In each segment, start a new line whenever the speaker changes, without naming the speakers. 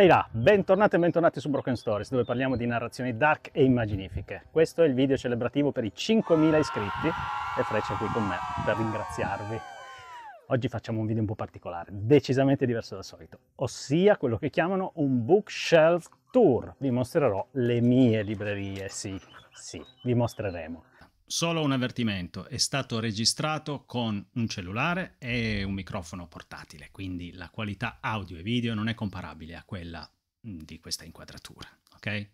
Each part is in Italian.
Ehi là, bentornati e bentornati su Broken Stories, dove parliamo di narrazioni dark e immaginifiche. Questo è il video celebrativo per i 5.000 iscritti e Freccia qui con me per ringraziarvi. Oggi facciamo un video un po' particolare, decisamente diverso dal solito, ossia quello che chiamano un bookshelf tour. Vi mostrerò le mie librerie, sì, sì, vi mostreremo. Solo un avvertimento, è stato registrato con un cellulare e un microfono portatile, quindi la qualità audio e video non è comparabile a quella mm, di questa inquadratura, ok?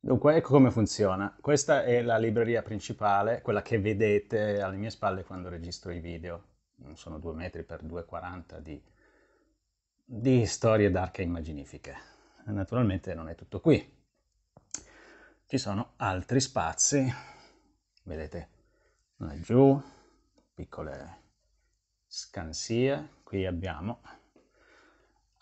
Dunque, ecco come funziona. Questa è la libreria principale, quella che vedete alle mie spalle quando registro i video. Sono 2 metri per 2,40 di di storie d'arca immaginifiche. Naturalmente non è tutto qui. Ci sono altri spazi, vedete laggiù, piccole scansie, qui abbiamo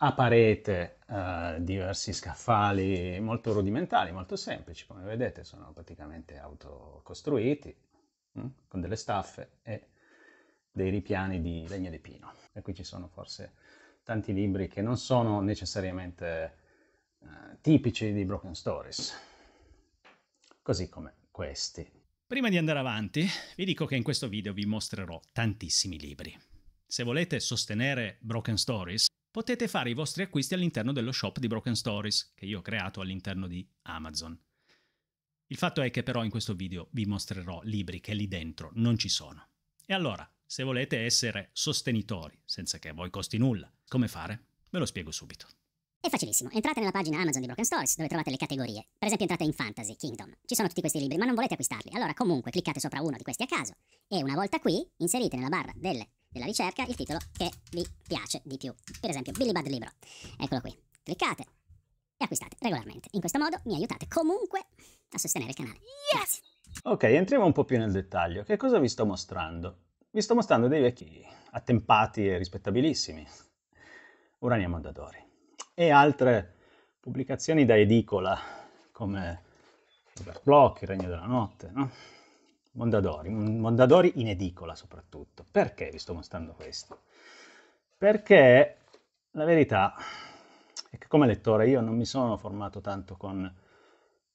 a parete eh, diversi scaffali molto rudimentali, molto semplici, come vedete sono praticamente autocostruiti, mh? Mm, con delle staffe e dei ripiani di legno di pino. E qui ci sono forse tanti libri che non sono necessariamente eh, tipici di Broken Stories, così come questi. Prima di andare avanti, vi dico che in questo video vi mostrerò tantissimi libri. Se volete sostenere Broken Stories, potete fare i vostri acquisti all'interno dello shop di Broken Stories, che io ho creato all'interno di Amazon. Il fatto è che però in questo video vi mostrerò libri che lì dentro non ci sono. E allora, se volete essere sostenitori, senza che a voi costi nulla, come fare? Ve lo spiego subito. È facilissimo, entrate nella pagina Amazon di Broken Stories dove trovate le categorie. Per esempio entrate in Fantasy, Kingdom. Ci sono tutti questi libri, ma non volete acquistarli. Allora comunque cliccate sopra uno di questi a caso e una volta qui inserite nella barra delle, della ricerca il titolo che vi piace di più. Per esempio Billy Bad Libro. Eccolo qui. Cliccate e acquistate regolarmente. In questo modo mi aiutate comunque a sostenere il canale. Yes! Ok, entriamo un po' più nel dettaglio. Che cosa vi sto mostrando? Vi sto mostrando dei vecchi attempati e rispettabilissimi Urania Mondadori e altre pubblicazioni da edicola come Block, Il Regno della Notte, no? Mondadori, Mondadori in edicola soprattutto. Perché vi sto mostrando questo? Perché la verità è che come lettore io non mi sono formato tanto con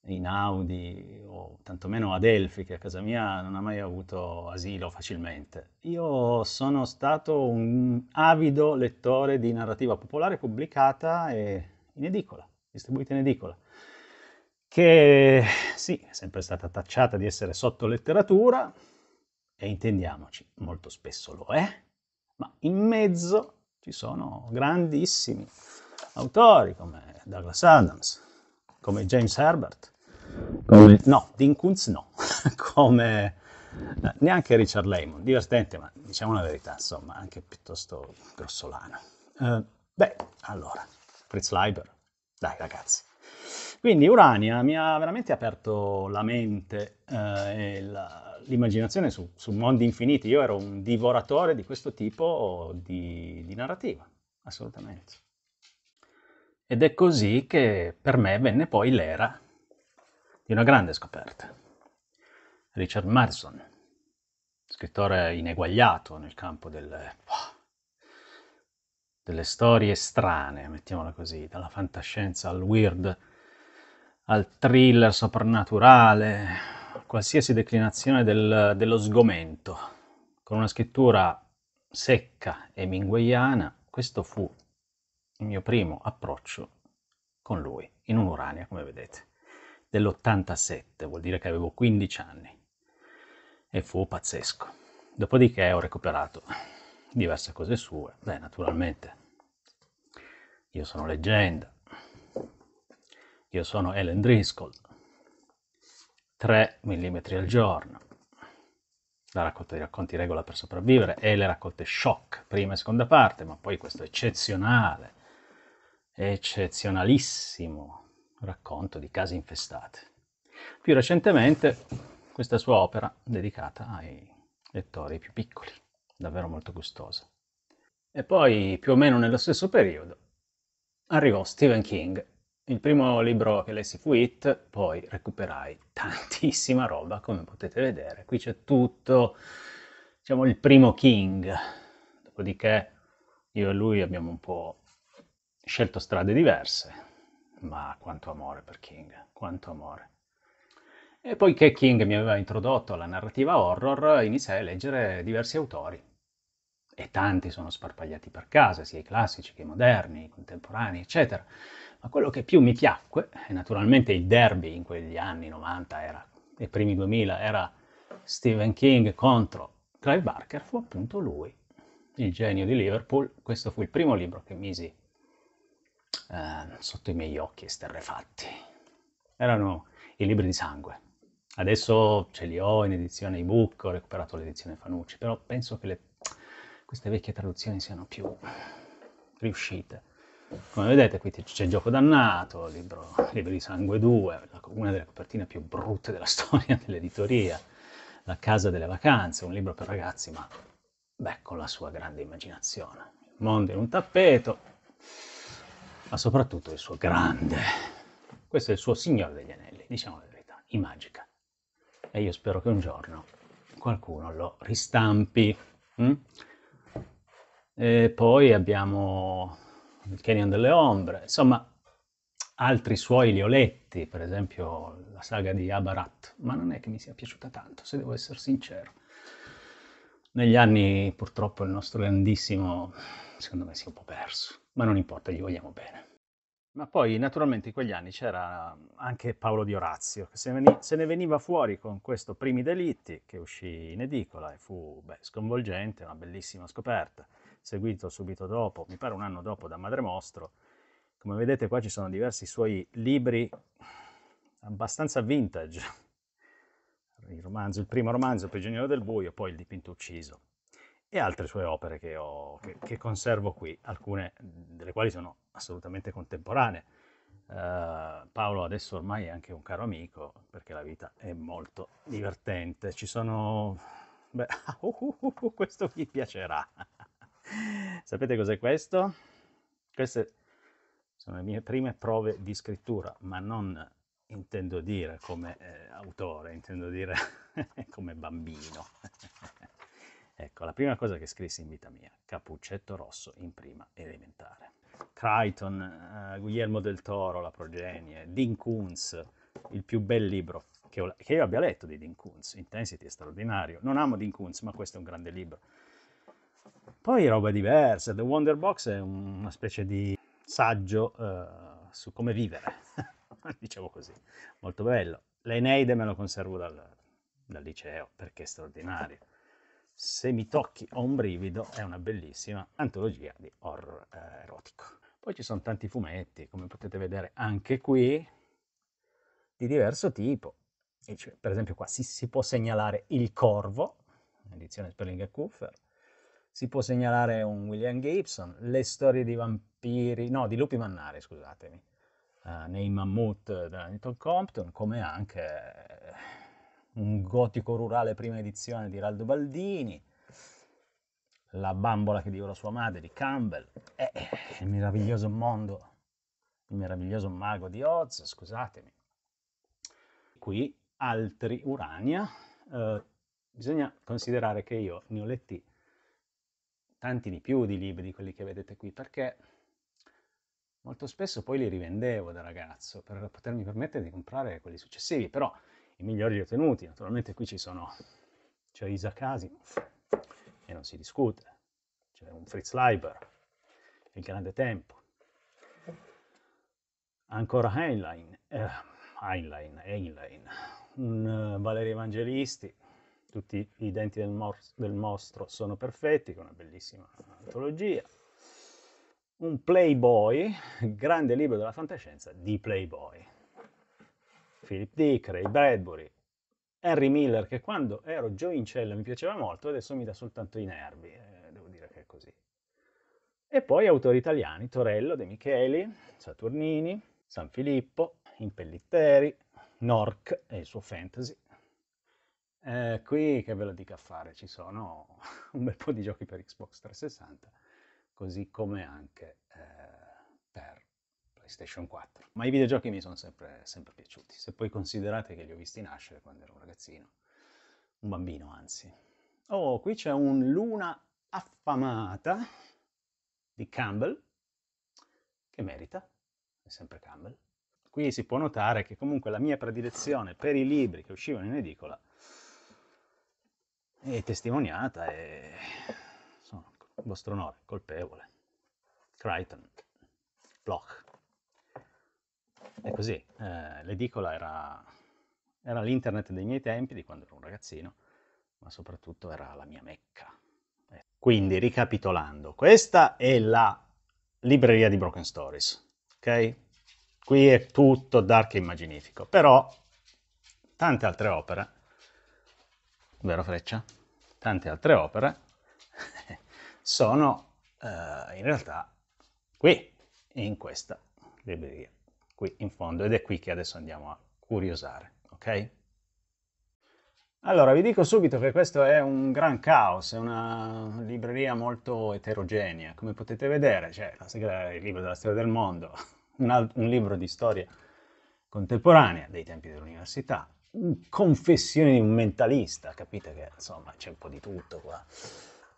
in Audi o tantomeno Adelphi, che a casa mia non ha mai avuto asilo facilmente. Io sono stato un avido lettore di narrativa popolare pubblicata in edicola, distribuita in edicola, che sì, è sempre stata tacciata di essere sotto letteratura, e intendiamoci, molto spesso lo è, ma in mezzo ci sono grandissimi autori come Douglas Adams, come James Herbert, come... No, Dean Kuntz no, come eh, neanche Richard Lemon, divertente ma diciamo la verità, insomma, anche piuttosto grossolano. Eh, beh, allora, Fritz Leiber, dai ragazzi. Quindi Urania mi ha veramente aperto la mente eh, e la, l'immaginazione su, su, mondi infiniti. Io ero un divoratore di questo tipo di, di narrativa, assolutamente. Ed è così che per me venne poi l'era una grande scoperta. Richard Mason, scrittore ineguagliato nel campo delle, delle storie strane, mettiamola così, dalla fantascienza al weird, al thriller soprannaturale, qualsiasi declinazione del, dello sgomento, con una scrittura secca e mingueiana, questo fu il mio primo approccio con lui, in un'Urania, come vedete dell'87, vuol dire che avevo 15 anni. E fu pazzesco. Dopodiché ho recuperato diverse cose sue. Beh, naturalmente, io sono leggenda. Io sono Ellen Driscoll. 3 mm al giorno. La raccolta di racconti regola per sopravvivere e le raccolte shock, prima e seconda parte, ma poi questo eccezionale, eccezionalissimo racconto di case infestate. Più recentemente questa sua opera dedicata ai lettori più piccoli, davvero molto gustosa. E poi, più o meno nello stesso periodo, arrivò Stephen King. Il primo libro che lessi fu It, poi recuperai tantissima roba, come potete vedere. Qui c'è tutto, diciamo, il primo King. Dopodiché io e lui abbiamo un po' scelto strade diverse, ma quanto amore per King, quanto amore. E poiché King mi aveva introdotto alla narrativa horror, iniziai a leggere diversi autori. E tanti sono sparpagliati per casa, sia i classici che i moderni, i contemporanei, eccetera. Ma quello che più mi piacque, e naturalmente il derby in quegli anni 90 era, e primi 2000 era Stephen King contro Clive Barker, fu appunto lui, il genio di Liverpool. Questo fu il primo libro che misi eh, sotto i miei occhi esterrefatti. Erano i libri di sangue. Adesso ce li ho in edizione ebook, ho recuperato l'edizione Fanucci, però penso che le, queste vecchie traduzioni siano più riuscite. Come vedete qui c'è Gioco Dannato, libro, libro di Sangue 2, una delle copertine più brutte della storia dell'editoria, La Casa delle Vacanze, un libro per ragazzi, ma beh, con la sua grande immaginazione. Il mondo in un tappeto, ma soprattutto il suo grande. Questo è il suo Signore degli Anelli, diciamo la verità, in magica. E io spero che un giorno qualcuno lo ristampi. Mm? E poi abbiamo il Canyon delle Ombre, insomma altri suoi li ho letti, per esempio la saga di Abarat, ma non è che mi sia piaciuta tanto, se devo essere sincero. Negli anni purtroppo il nostro grandissimo, secondo me, si è un po' perso ma non importa, gli vogliamo bene. Ma poi naturalmente in quegli anni c'era anche Paolo di Orazio, che se ne veniva fuori con questo Primi delitti, che uscì in edicola e fu beh, sconvolgente, una bellissima scoperta, seguito subito dopo, mi pare un anno dopo, da Madre Mostro. Come vedete qua ci sono diversi suoi libri abbastanza vintage, il, romanzo, il primo romanzo, Prigioniero del Buio, poi il dipinto ucciso e altre sue opere che, ho, che, che, conservo qui, alcune delle quali sono assolutamente contemporanee. Uh, Paolo adesso ormai è anche un caro amico perché la vita è molto divertente. Ci sono... Beh, uh, uh, uh, uh, questo vi piacerà. Sapete cos'è questo? Queste sono le mie prime prove di scrittura, ma non intendo dire come eh, autore, intendo dire come bambino. Ecco, la prima cosa che scrissi in vita mia, Cappuccetto Rosso in prima elementare. Crichton, uh, eh, Guillermo del Toro, La progenie, Dean Kunz, il più bel libro che, ho, che, io abbia letto di Dean Kunz, Intensity è straordinario, non amo Dean Kunz, ma questo è un grande libro. Poi roba diversa, The Wonder Box è un, una specie di saggio uh, su come vivere, diciamo così, molto bello. L'Eneide me lo conservo dal, dal liceo perché è straordinario. Se mi tocchi ho un brivido è una bellissima antologia di horror eh, erotico. Poi ci sono tanti fumetti, come potete vedere anche qui, di diverso tipo. Cioè, per esempio qua si, si, può segnalare Il Corvo, edizione Sperling e Kuffer, si può segnalare un William Gibson, le storie di vampiri, no, di lupi mannari, scusatemi, uh, nei Mammut della Newton Compton, come anche un gotico rurale prima edizione di Raldo Baldini, La bambola che divora sua madre di Campbell, eh, il meraviglioso mondo, il meraviglioso mago di Oz, scusatemi. Qui altri Urania, eh, bisogna considerare che io ne ho letti tanti di più di libri di quelli che vedete qui, perché molto spesso poi li rivendevo da ragazzo per potermi permettere di comprare quelli successivi, però i migliori ritenuti. Naturalmente qui ci sono, c'è Isaac Asimov, e non si discute, c'è un Fritz Leiber, Il Grande Tempo, ancora Heinlein, eh, Heinlein, Heinlein un, uh, eh, Valerio Evangelisti, tutti i denti del, mors- del mostro sono perfetti, con una bellissima antologia, un Playboy, grande libro della fantascienza di Playboy. Philip Dick, Ray Bradbury, Harry Miller, che quando ero giovincello mi piaceva molto, adesso mi dà soltanto i nervi, eh, devo dire che è così. E poi autori italiani, Torello, De Micheli, Saturnini, San Filippo, Impellitteri, Nork e il suo fantasy. Eh, qui, che ve lo dica a fare, ci sono un bel po' di giochi per Xbox 360, così come anche... Eh, PlayStation 4. Ma i videogiochi mi sono sempre, sempre piaciuti, se poi considerate che li ho visti nascere quando ero un ragazzino, un bambino anzi. Oh, qui c'è un Luna affamata di Campbell, che merita, è sempre Campbell. Qui si può notare che comunque la mia predilezione per i libri che uscivano in edicola è testimoniata e sono vostro onore, colpevole. Crichton, Bloch. È così, eh, l'edicola era, era l'internet dei miei tempi, di quando ero un ragazzino, ma soprattutto era la mia mecca. Eh, quindi, ricapitolando, questa è la libreria di Broken Stories, ok? Qui è tutto dark e immaginifico, però tante altre opere, vero Freccia? Tante altre opere sono eh, in realtà qui, in questa libreria qui in fondo ed è qui che adesso andiamo a curiosare, ok? Allora, vi dico subito che questo è un gran caos, è una libreria molto eterogenea. Come potete vedere, c'è il libro della storia del mondo, un, un libro di storia contemporanea dei tempi dell'università, confessioni di un mentalista, capite che insomma c'è un po' di tutto qua.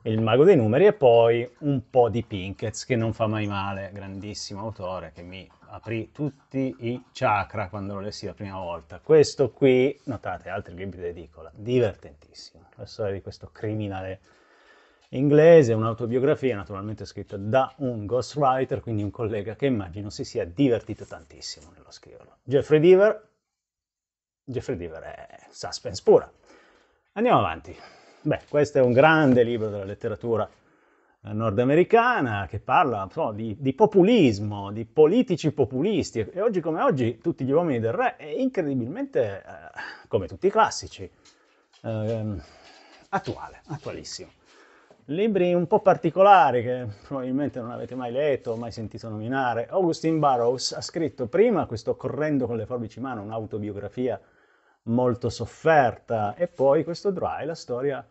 Il mago dei numeri e poi un po' di Pinkett, che non fa mai male, grandissimo autore che mi aprì tutti i chakra quando lo lessi la prima volta. Questo qui, notate, altri libri d'edicola, divertentissimo. La storia di questo criminale inglese, un'autobiografia naturalmente scritta da un ghostwriter, quindi un collega che immagino si sia divertito tantissimo nello scriverlo. Jeffrey Deaver, Jeffrey Deaver è suspense pura. Andiamo avanti. Beh, questo è un grande libro della letteratura nordamericana che parla so, di, di, populismo, di politici populisti e oggi come oggi tutti gli uomini del re è incredibilmente, eh, come tutti i classici, eh, attuale, attualissimo. Libri un po' particolari che probabilmente non avete mai letto, mai sentito nominare. Augustine Burroughs ha scritto prima questo Correndo con le forbici in mano, un'autobiografia molto sofferta, e poi questo Dry, la storia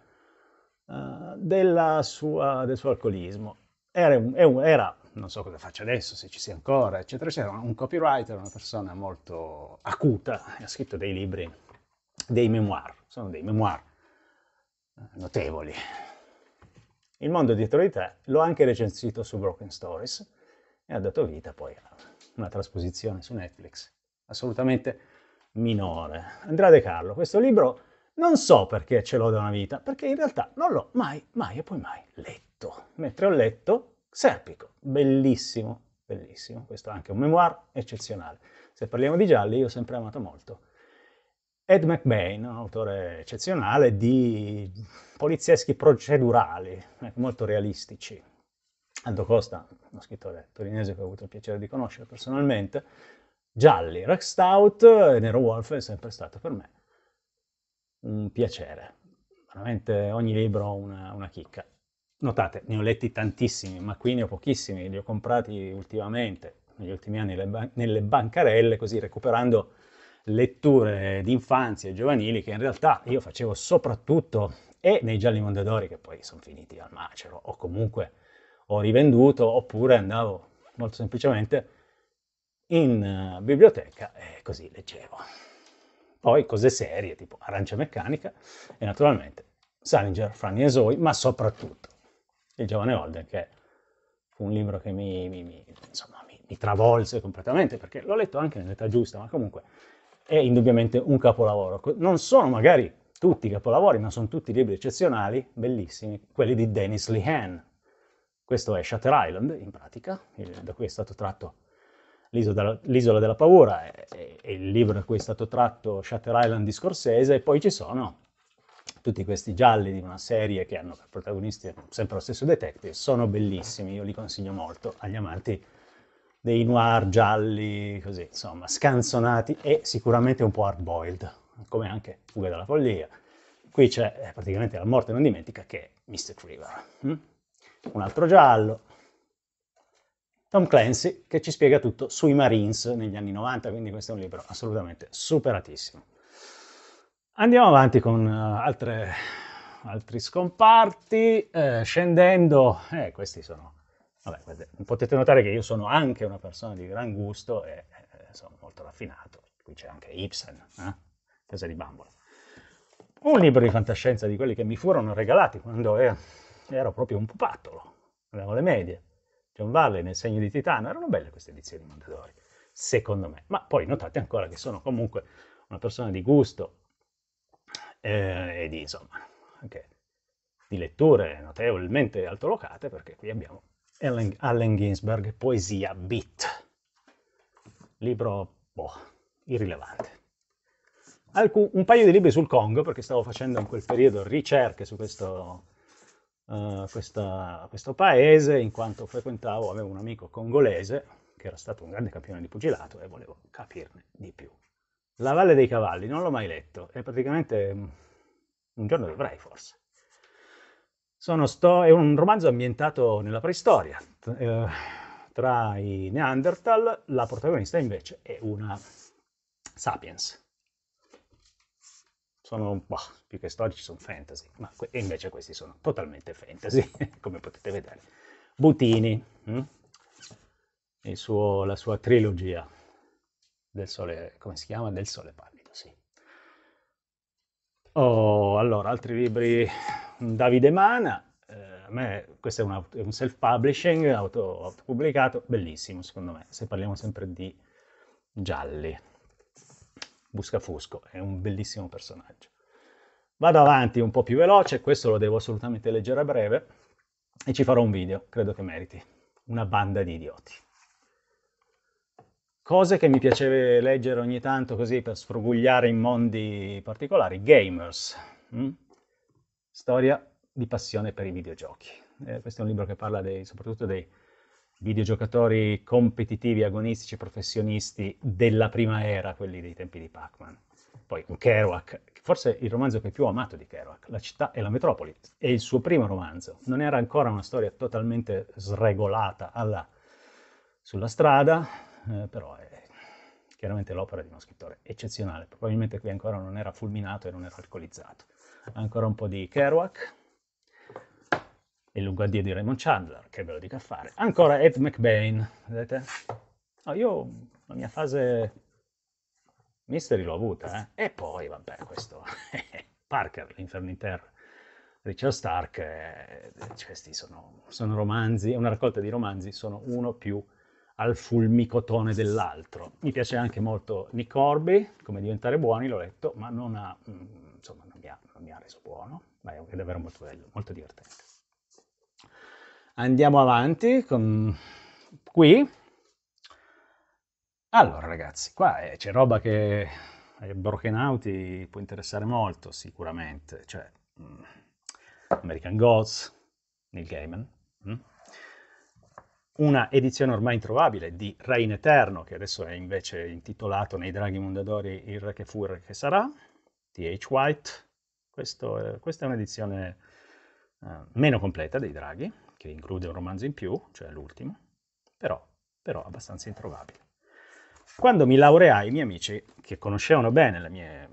eh, della sua, del suo alcolismo. Era, un, era, non so cosa faccia adesso, se ci sia ancora, eccetera, eccetera, un copywriter, una persona molto acuta, ha scritto dei libri, dei memoir, sono dei memoir eh, notevoli. Il mondo dietro di te l'ho anche recensito su Broken Stories e ha dato vita poi a una trasposizione su Netflix assolutamente minore. Andrea De Carlo, questo libro non so perché ce l'ho da una vita, perché in realtà non l'ho mai, mai e poi mai letto. Mentre ho letto Serpico, bellissimo, bellissimo. Questo è anche un memoir eccezionale. Se parliamo di gialli, io ho sempre amato molto. Ed McBain, un autore eccezionale di polizieschi procedurali, ecco, molto realistici. Aldo Costa, uno scrittore torinese che ho avuto il piacere di conoscere personalmente, gialli, Rex Stout, Nero Wolf è sempre stato per me un piacere. Veramente ogni libro una, una chicca. Notate, ne ho letti tantissimi, ma qui ne ho pochissimi, li ho comprati ultimamente, negli ultimi anni, ba nelle bancarelle, così recuperando letture di infanzia e giovanili che in realtà io facevo soprattutto e nei gialli Mondadori che poi sono finiti al macero o comunque ho rivenduto oppure andavo molto semplicemente in eh, biblioteca e così leggevo poi cose serie tipo Arancia Meccanica e naturalmente Salinger, Franny e Zoe, ma soprattutto Il giovane Holden, che fu un libro che mi, mi, mi, insomma, mi travolse completamente, perché l'ho letto anche nell'età giusta, ma comunque è indubbiamente un capolavoro. Non sono magari tutti capolavori, ma sono tutti libri eccezionali, bellissimi, quelli di Dennis Lehan. Questo è Shutter Island, in pratica, il, da cui è stato tratto l'isola, l'isola della paura, è, è il libro da cui è stato tratto Shutter Island di Scorsese, e poi ci sono tutti questi gialli di una serie che hanno per protagonisti sempre lo stesso detective, sono bellissimi, io li consiglio molto agli amanti dei noir gialli, così, insomma, scanzonati e sicuramente un po' hard-boiled, come anche Fuga dalla follia. Qui c'è eh, praticamente La morte non dimentica che è Mr. River. Mm? Un altro giallo, Tom Clancy che ci spiega tutto sui Marines negli anni 90, quindi questo è un libro assolutamente superatissimo. Andiamo avanti con eh, altre, altri scomparti, eh, scendendo, eh, questi sono, vabbè, potete notare che io sono anche una persona di gran gusto e eh, sono molto raffinato, qui c'è anche Ibsen, eh? Casa di bambola. Un libro di fantascienza di quelli che mi furono regalati quando ero proprio un pupattolo, avevo le medie John Valley nel segno di Titano, erano belle queste edizioni di Mondadori, secondo me. Ma poi notate ancora che sono comunque una persona di gusto eh, e di, insomma, anche di letture notevolmente altolocate, perché qui abbiamo Allen, Allen Ginsberg, Poesia Beat, libro boh, irrilevante. Alcun, un paio di libri sul Congo, perché stavo facendo in quel periodo ricerche su questo eh, questa, questo paese, in quanto frequentavo, avevo un amico congolese che era stato un grande campione di pugilato e volevo capirne di più. La Valle dei Cavalli non l'ho mai letto è praticamente un giorno dovrei forse. è un romanzo ambientato nella preistoria, eh, tra i Neanderthal, la protagonista invece è una Sapiens, sono boh, più che storici, sono fantasy, ma que- invece questi sono totalmente fantasy, come potete vedere. Butini, hm? suo, la sua trilogia del sole, come si chiama? Del sole pallido, sì. Oh, allora, altri libri, Davide Mana, eh, a me questo è, una, è un self-publishing, auto, autopubblicato, bellissimo secondo me, se parliamo sempre di gialli Buscafusco, è un bellissimo personaggio. Vado avanti un po' più veloce, questo lo devo assolutamente leggere a breve, e ci farò un video, credo che meriti. Una banda di idioti. Cose che mi piaceva leggere ogni tanto così per sfrugugliare in mondi particolari. Gamers. Mm? Storia di passione per i videogiochi. Eh, questo è un libro che parla dei, soprattutto dei videogiocatori competitivi, agonistici, professionisti della prima era, quelli dei tempi di Pac-Man. Poi Kerouac, forse il romanzo che più ho amato di Kerouac, La città e la metropoli, è il suo primo romanzo. Non era ancora una storia totalmente sregolata alla, sulla strada, eh, però è chiaramente l'opera di uno scrittore eccezionale. Probabilmente qui ancora non era fulminato e non era alcolizzato. Ancora un po' di Kerouac il Lugadia di Raymond Chandler, che ve lo dica a fare. Ancora Ed McBain, vedete? No, io la mia fase mystery l'ho avuta, eh? E poi, vabbè, questo... Parker, L'Inferno in Terra, Richard Stark, eh, questi sono, sono romanzi, è una raccolta di romanzi, sono uno più al fulmicotone dell'altro. Mi piace anche molto Nick Corby, come diventare buoni, l'ho letto, ma non ha, mm, insomma, non mi ha, non mi ha reso buono, ma è davvero molto bello, molto divertente andiamo avanti con... qui. Allora ragazzi, qua eh, c'è roba che ai eh, brokenauti può interessare molto sicuramente, cioè mm, American Gods, Neil Gaiman, mm. una edizione ormai introvabile di Re Eterno, che adesso è invece intitolato Nei Draghi Mondadori il Re che fu, il Re che sarà, H. White, Questo, eh, questa è un'edizione eh, meno completa dei Draghi, che include un romanzo in più, cioè l'ultimo, però, però abbastanza introvabile. Quando mi laureai, i miei amici, che conoscevano bene le mie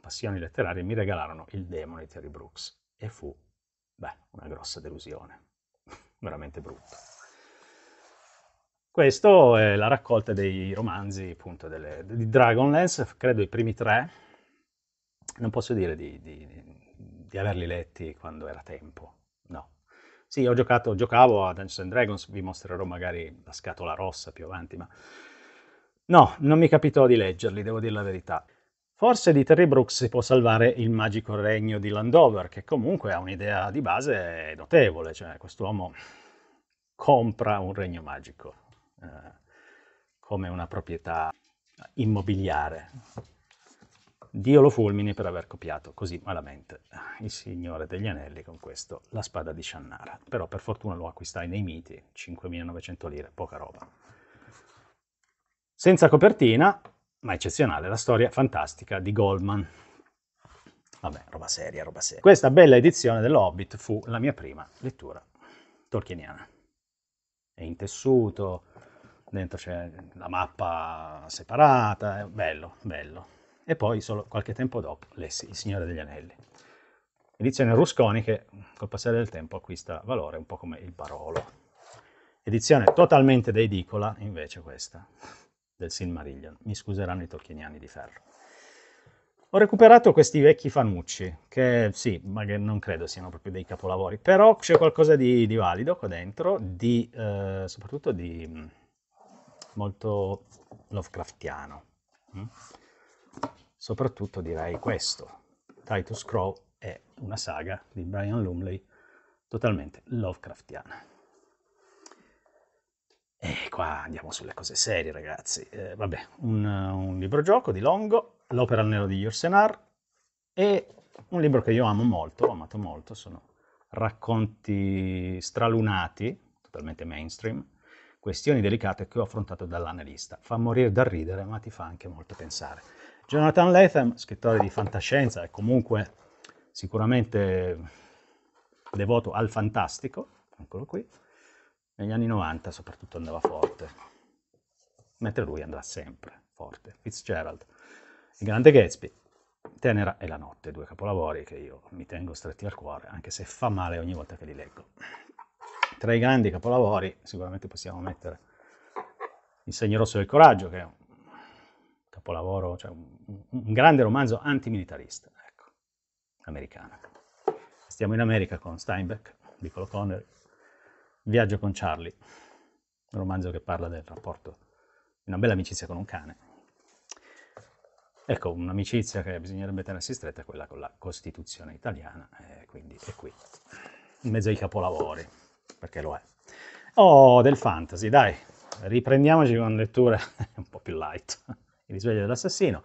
passioni letterarie, mi regalarono Il demone di Terry Brooks e fu, beh, una grossa delusione, veramente brutta. Questa è la raccolta dei romanzi appunto delle, di Dragonlance, credo i primi tre. Non posso dire di, di, di averli letti quando era tempo, sì, ho giocato, giocavo a Dungeons and Dragons, vi mostrerò magari la scatola rossa più avanti, ma... No, non mi capitò di leggerli, devo dire la verità. Forse di Terry Brooks si può salvare il magico regno di Landover, che comunque ha un'idea di base notevole, cioè quest'uomo compra un regno magico eh, come una proprietà immobiliare. Dio lo fulmini per aver copiato così malamente il Signore degli Anelli con questo La spada di Shannara. Però per fortuna lo acquistai nei miti, 5.900 lire, poca roba. Senza copertina, ma eccezionale, la storia fantastica di Goldman. Vabbè, roba seria, roba seria. Questa bella edizione dell'Hobbit fu la mia prima lettura tolkieniana. È in tessuto, dentro c'è la mappa separata, è bello, bello e poi solo qualche tempo dopo lessi Il Signore degli Anelli. Edizione Rusconi che col passare del tempo acquista valore un po' come il Barolo. Edizione totalmente da edicola, invece questa, del Silmarillion. Mi scuseranno i tocchiniani di ferro. Ho recuperato questi vecchi fanucci, che sì, magari non credo siano proprio dei capolavori, però c'è qualcosa di, di, valido qua dentro, di, eh, soprattutto di mm, molto Lovecraftiano. Mm? Soprattutto direi questo. Titus Crow è una saga di Brian Lumley totalmente Lovecraftiana. E qua andiamo sulle cose serie, ragazzi. Eh, vabbè, un, un libro gioco di Longo, L'opera al nero di Yursenar e un libro che io amo molto, ho amato molto, sono racconti stralunati, totalmente mainstream, questioni delicate che ho affrontato dall'analista. Fa morire dal ridere, ma ti fa anche molto pensare. Jonathan Latham, scrittore di fantascienza e comunque sicuramente devoto al fantastico, eccolo qui, negli anni 90 soprattutto andava forte, mentre lui andrà sempre forte. Fitzgerald, Il Grande Gatsby, Tenera e La Notte, due capolavori che io mi tengo stretti al cuore, anche se fa male ogni volta che li leggo. Tra i grandi capolavori sicuramente possiamo mettere Il segno rosso del coraggio, che è un capolavoro, cioè un, un grande romanzo antimilitarista, ecco, americano. Stiamo in America con Steinbeck, Piccolo Connery, Viaggio con Charlie, un romanzo che parla del rapporto di una bella amicizia con un cane. Ecco, un'amicizia che bisognerebbe tenersi stretta è quella con la Costituzione italiana, e quindi è qui, in mezzo ai capolavori, perché lo è. Oh, del fantasy, dai, riprendiamoci con lettura un po' più light il risveglio dell'assassino,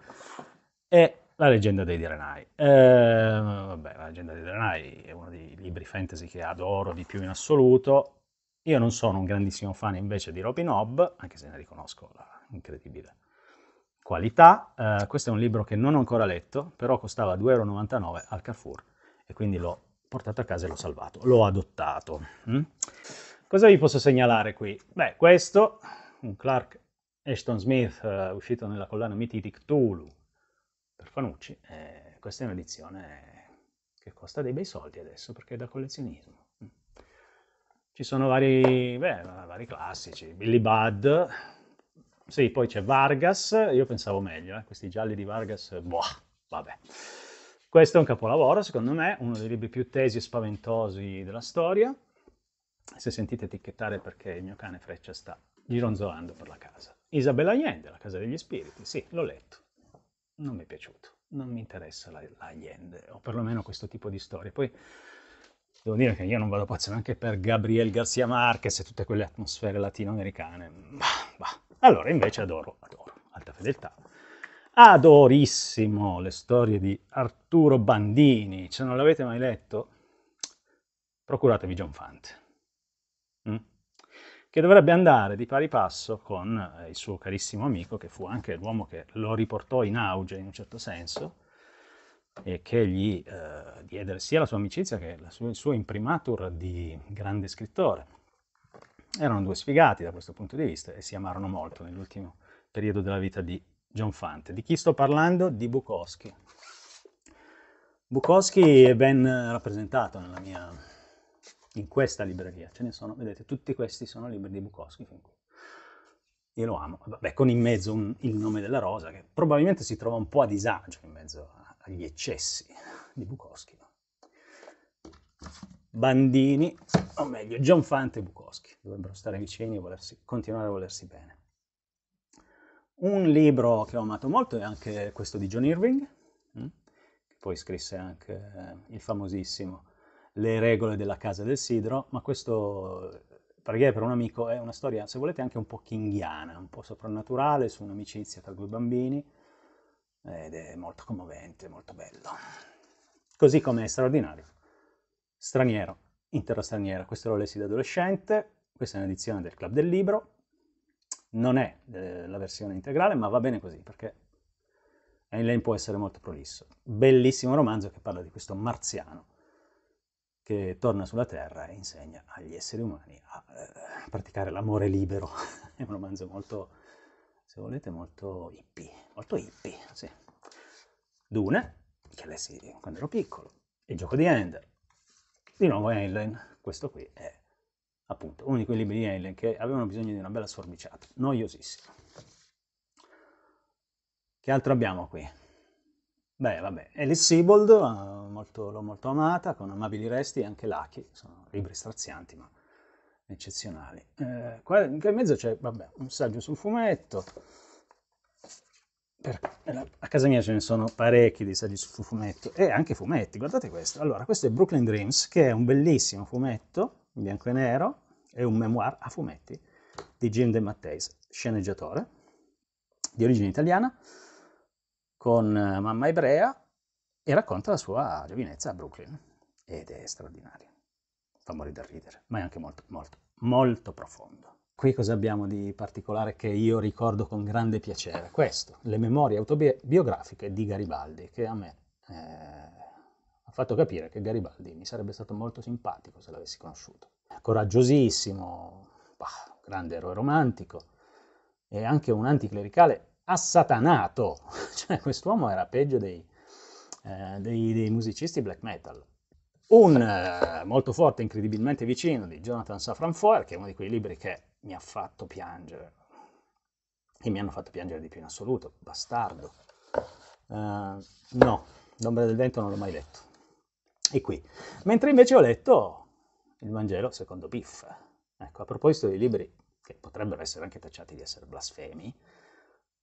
e la leggenda dei Drenai. Eh, vabbè, la leggenda dei Drenai è uno dei libri fantasy che adoro di più in assoluto. Io non sono un grandissimo fan invece di Robin Hobb, anche se ne riconosco la incredibile qualità. Eh, questo è un libro che non ho ancora letto, però costava 2,99 euro al Carrefour e quindi l'ho portato a casa e l'ho salvato, l'ho adottato. Mm? Cosa vi posso segnalare qui? Beh, questo, un Clark Ashton Smith, eh, uscito nella collana Miti di Cthulhu per Fanucci, eh, questa è un'edizione che costa dei bei soldi adesso perché è da collezionismo. Mm. Ci sono vari, beh, vari classici, Billy Budd, sì, poi c'è Vargas, io pensavo meglio, eh, questi gialli di Vargas, boh, vabbè. Questo è un capolavoro, secondo me, uno dei libri più tesi e spaventosi della storia. Se sentite etichettare perché il mio cane freccia sta gironzolando per la casa. Isabella Allende, La Casa degli Spiriti, sì, l'ho letto. Non mi è piaciuto, non mi interessa l'Allende, la o perlomeno questo tipo di storie. Poi devo dire che io non vado pazzo neanche per Gabriel Garcia Marquez e tutte quelle atmosfere latinoamericane. Bah, bah. Allora invece adoro, adoro, alta fedeltà. Adorissimo le storie di Arturo Bandini, se non l'avete mai letto, procuratevi John Fante. Mm? che dovrebbe andare di pari passo con eh, il suo carissimo amico, che fu anche l'uomo che lo riportò in auge in un certo senso, e che gli eh, diede sia la sua amicizia che sua, il suo imprimatur di grande scrittore. Erano due sfigati da questo punto di vista e si amarono molto nell'ultimo periodo della vita di John Fante. Di chi sto parlando? Di Bukowski. Bukowski è ben eh, rappresentato nella mia in questa libreria, ce ne sono, vedete, tutti questi sono libri di Bukowski fin qui. Io lo amo, vabbè, con in mezzo un, il nome della rosa, che probabilmente si trova un po' a disagio in mezzo agli eccessi di Bukowski. Bandini, o meglio, Gianfante e Bukowski, dovrebbero stare vicini e volersi, continuare a volersi bene. Un libro che ho amato molto è anche questo di John Irving, hm? che poi scrisse anche eh, il famosissimo le regole della casa del sidro, ma questo preghiere per un amico è una storia, se volete, anche un po' kinghiana, un po' soprannaturale, su un'amicizia tra due bambini, ed è molto commovente, molto bello. Così come è straordinario. Straniero, intero straniero, questo l'ho lessi da adolescente, questa è un'edizione del Club del Libro, non è eh, la versione integrale, ma va bene così, perché Heinlein può essere molto prolisso. Bellissimo romanzo che parla di questo marziano che torna sulla Terra e insegna agli esseri umani a eh, praticare l'amore libero. È un romanzo molto, se volete, molto hippie, molto hippie, sì. Dune, che lessi quando ero piccolo, Il gioco di Ender, di nuovo Heinlein, questo qui è appunto uno di quei libri di Heinlein che avevano bisogno di una bella sformiciata. noiosissima. Che altro abbiamo qui? Beh, vabbè, Alice Seabold, eh, molto, l'ho molto amata, con amabili resti, e anche Lucky, sono libri strazianti ma eccezionali. Eh, qua in mezzo c'è, vabbè, un saggio sul fumetto, per, eh, a casa mia ce ne sono parecchi di saggi sul fumetto, e anche fumetti, guardate questo. Allora, questo è Brooklyn Dreams, che è un bellissimo fumetto, in bianco e nero, è un memoir a fumetti, di Jim De Matteis, sceneggiatore, di origine italiana, con eh, mamma ebrea e racconta la sua giovinezza a Brooklyn ed è straordinario. Fa morire da ridere, ma è anche molto, molto, molto profondo. Qui cosa abbiamo di particolare che io ricordo con grande piacere? Questo, le memorie autobiografiche di Garibaldi, che a me eh, ha fatto capire che Garibaldi mi sarebbe stato molto simpatico se l'avessi conosciuto. Coraggiosissimo, bah, grande eroe romantico, e anche un anticlericale assatanato. Cioè, quest'uomo era peggio dei, eh, dei, dei musicisti black metal. Un eh, molto forte, incredibilmente vicino di Jonathan Safran Foer, che è uno di quei libri che mi ha fatto piangere, e mi hanno fatto piangere di più in assoluto, bastardo. Uh, no, L'ombra del vento non l'ho mai letto. E qui. Mentre invece ho letto il Vangelo secondo Biff. Ecco, a proposito dei libri che potrebbero essere anche tacciati di essere blasfemi,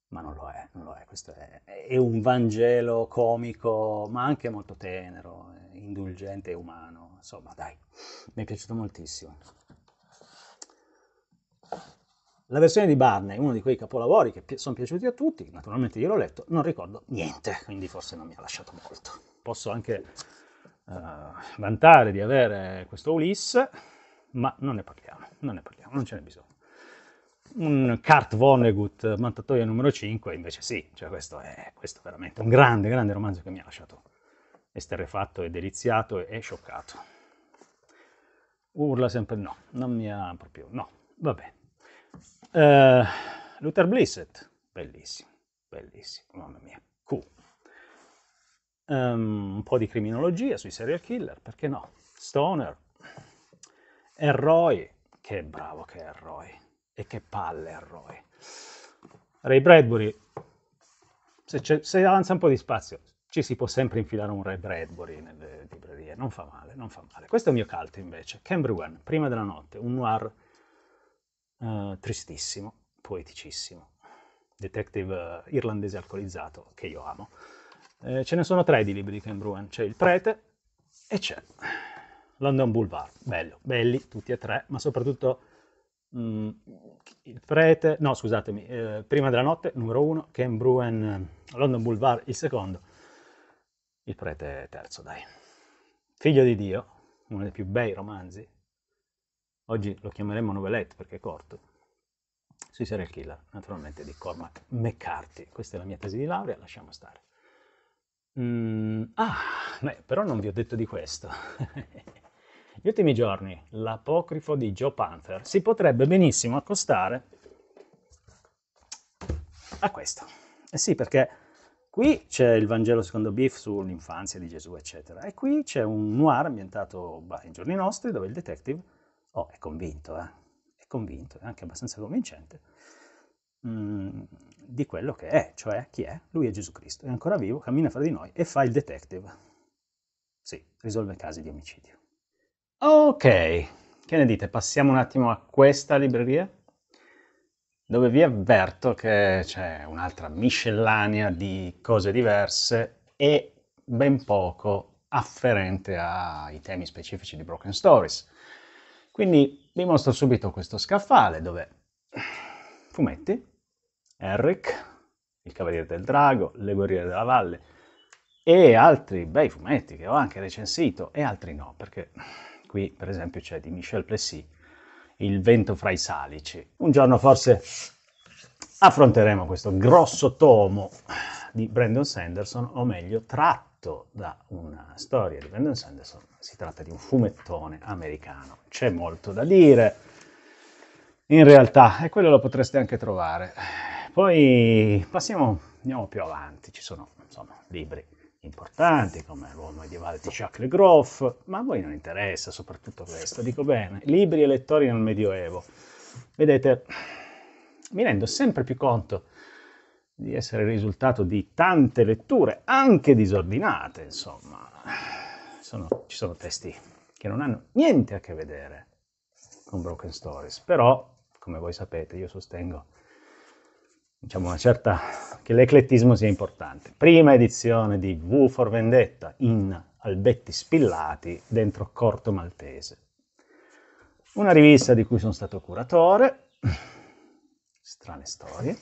ma non lo è, non lo è, questo è, è un Vangelo comico, ma anche molto tenero, indulgente e umano, insomma dai, mi è piaciuto moltissimo. La versione di Barney, uno di quei capolavori che pi sono piaciuti a tutti, naturalmente io l'ho letto, non ricordo niente, quindi forse non mi ha lasciato molto. Posso anche uh, vantare di avere questo Ulisse, ma non ne parliamo, non ne parliamo, non ce n'è bisogno un Kurt Vonnegut, Mattatoia numero 5, invece sì, cioè questo è, questo veramente un grande, grande romanzo che mi ha lasciato esterrefatto e deliziato e, scioccato. Urla sempre no, non mi ha proprio, no, vabbè. Uh, Luther Blissett, bellissimo, bellissimo, mamma mia, Q. Um, ehm, un po' di criminologia sui serial killer, perché no? Stoner, Erroi, che bravo che è Erroi e che palle a Roy. Ray Bradbury, se, se, avanza un po' di spazio, ci si può sempre infilare un Ray Bradbury nelle librerie, non fa male, non fa male. Questo è il mio caldo invece, Cambrian, Prima della notte, un noir eh, tristissimo, poeticissimo, detective eh, irlandese alcolizzato, che io amo. Eh, ce ne sono tre di libri di Ken Bruan, c'è Il Prete e c'è London Boulevard, bello, belli tutti e tre, ma soprattutto Mm, il prete, no scusatemi, eh, Prima della notte, numero uno, Ken Bruen, eh, London Boulevard, il secondo, il prete terzo, dai. Figlio di Dio, uno dei più bei romanzi, oggi lo chiameremo novelette perché è corto, sui serial killer, naturalmente di Cormac McCarthy. Questa è la mia tesi di laurea, lasciamo stare. Mm, ah, beh, però non vi ho detto di questo. Gli ultimi giorni, l'apocrifo di Joe Panther si potrebbe benissimo accostare a questo. Eh sì, perché qui c'è il Vangelo secondo Biff sull'infanzia di Gesù, eccetera, e qui c'è un noir ambientato bah, in giorni nostri dove il detective, oh, è convinto, eh? è convinto, è anche abbastanza convincente, mm, di quello che è, cioè chi è? Lui è Gesù Cristo, è ancora vivo, cammina fra di noi e fa il detective. Sì, risolve casi di omicidio. Ok, che ne dite? Passiamo un attimo a questa libreria, dove vi avverto che c'è un'altra miscellanea di cose diverse e ben poco afferente ai temi specifici di Broken Stories. Quindi vi mostro subito questo scaffale dove fumetti, Eric, il Cavaliere del Drago, Le Guerriere della Valle e altri bei fumetti che ho anche recensito e altri no, perché Qui, per esempio, c'è di Michel Plessis Il vento fra i salici. Un giorno forse affronteremo questo grosso tomo di Brandon Sanderson, o meglio, tratto da una storia di Brandon Sanderson. Si tratta di un fumettone americano. C'è molto da dire. In realtà, e quello lo potreste anche trovare. Poi passiamo, andiamo più avanti, ci sono insomma libri importanti come l'uomo medievale di Jacques Le Groff, ma a voi non interessa soprattutto questo, dico bene, libri e lettori nel Medioevo. Vedete, mi rendo sempre più conto di essere il risultato di tante letture, anche disordinate, insomma. Sono, ci sono testi che non hanno niente a che vedere con Broken Stories, però, come voi sapete, io sostengo diciamo una certa, che l'eclettismo sia importante. Prima edizione di V for Vendetta in Albetti Spillati dentro Corto Maltese. Una rivista di cui sono stato curatore, strane storie,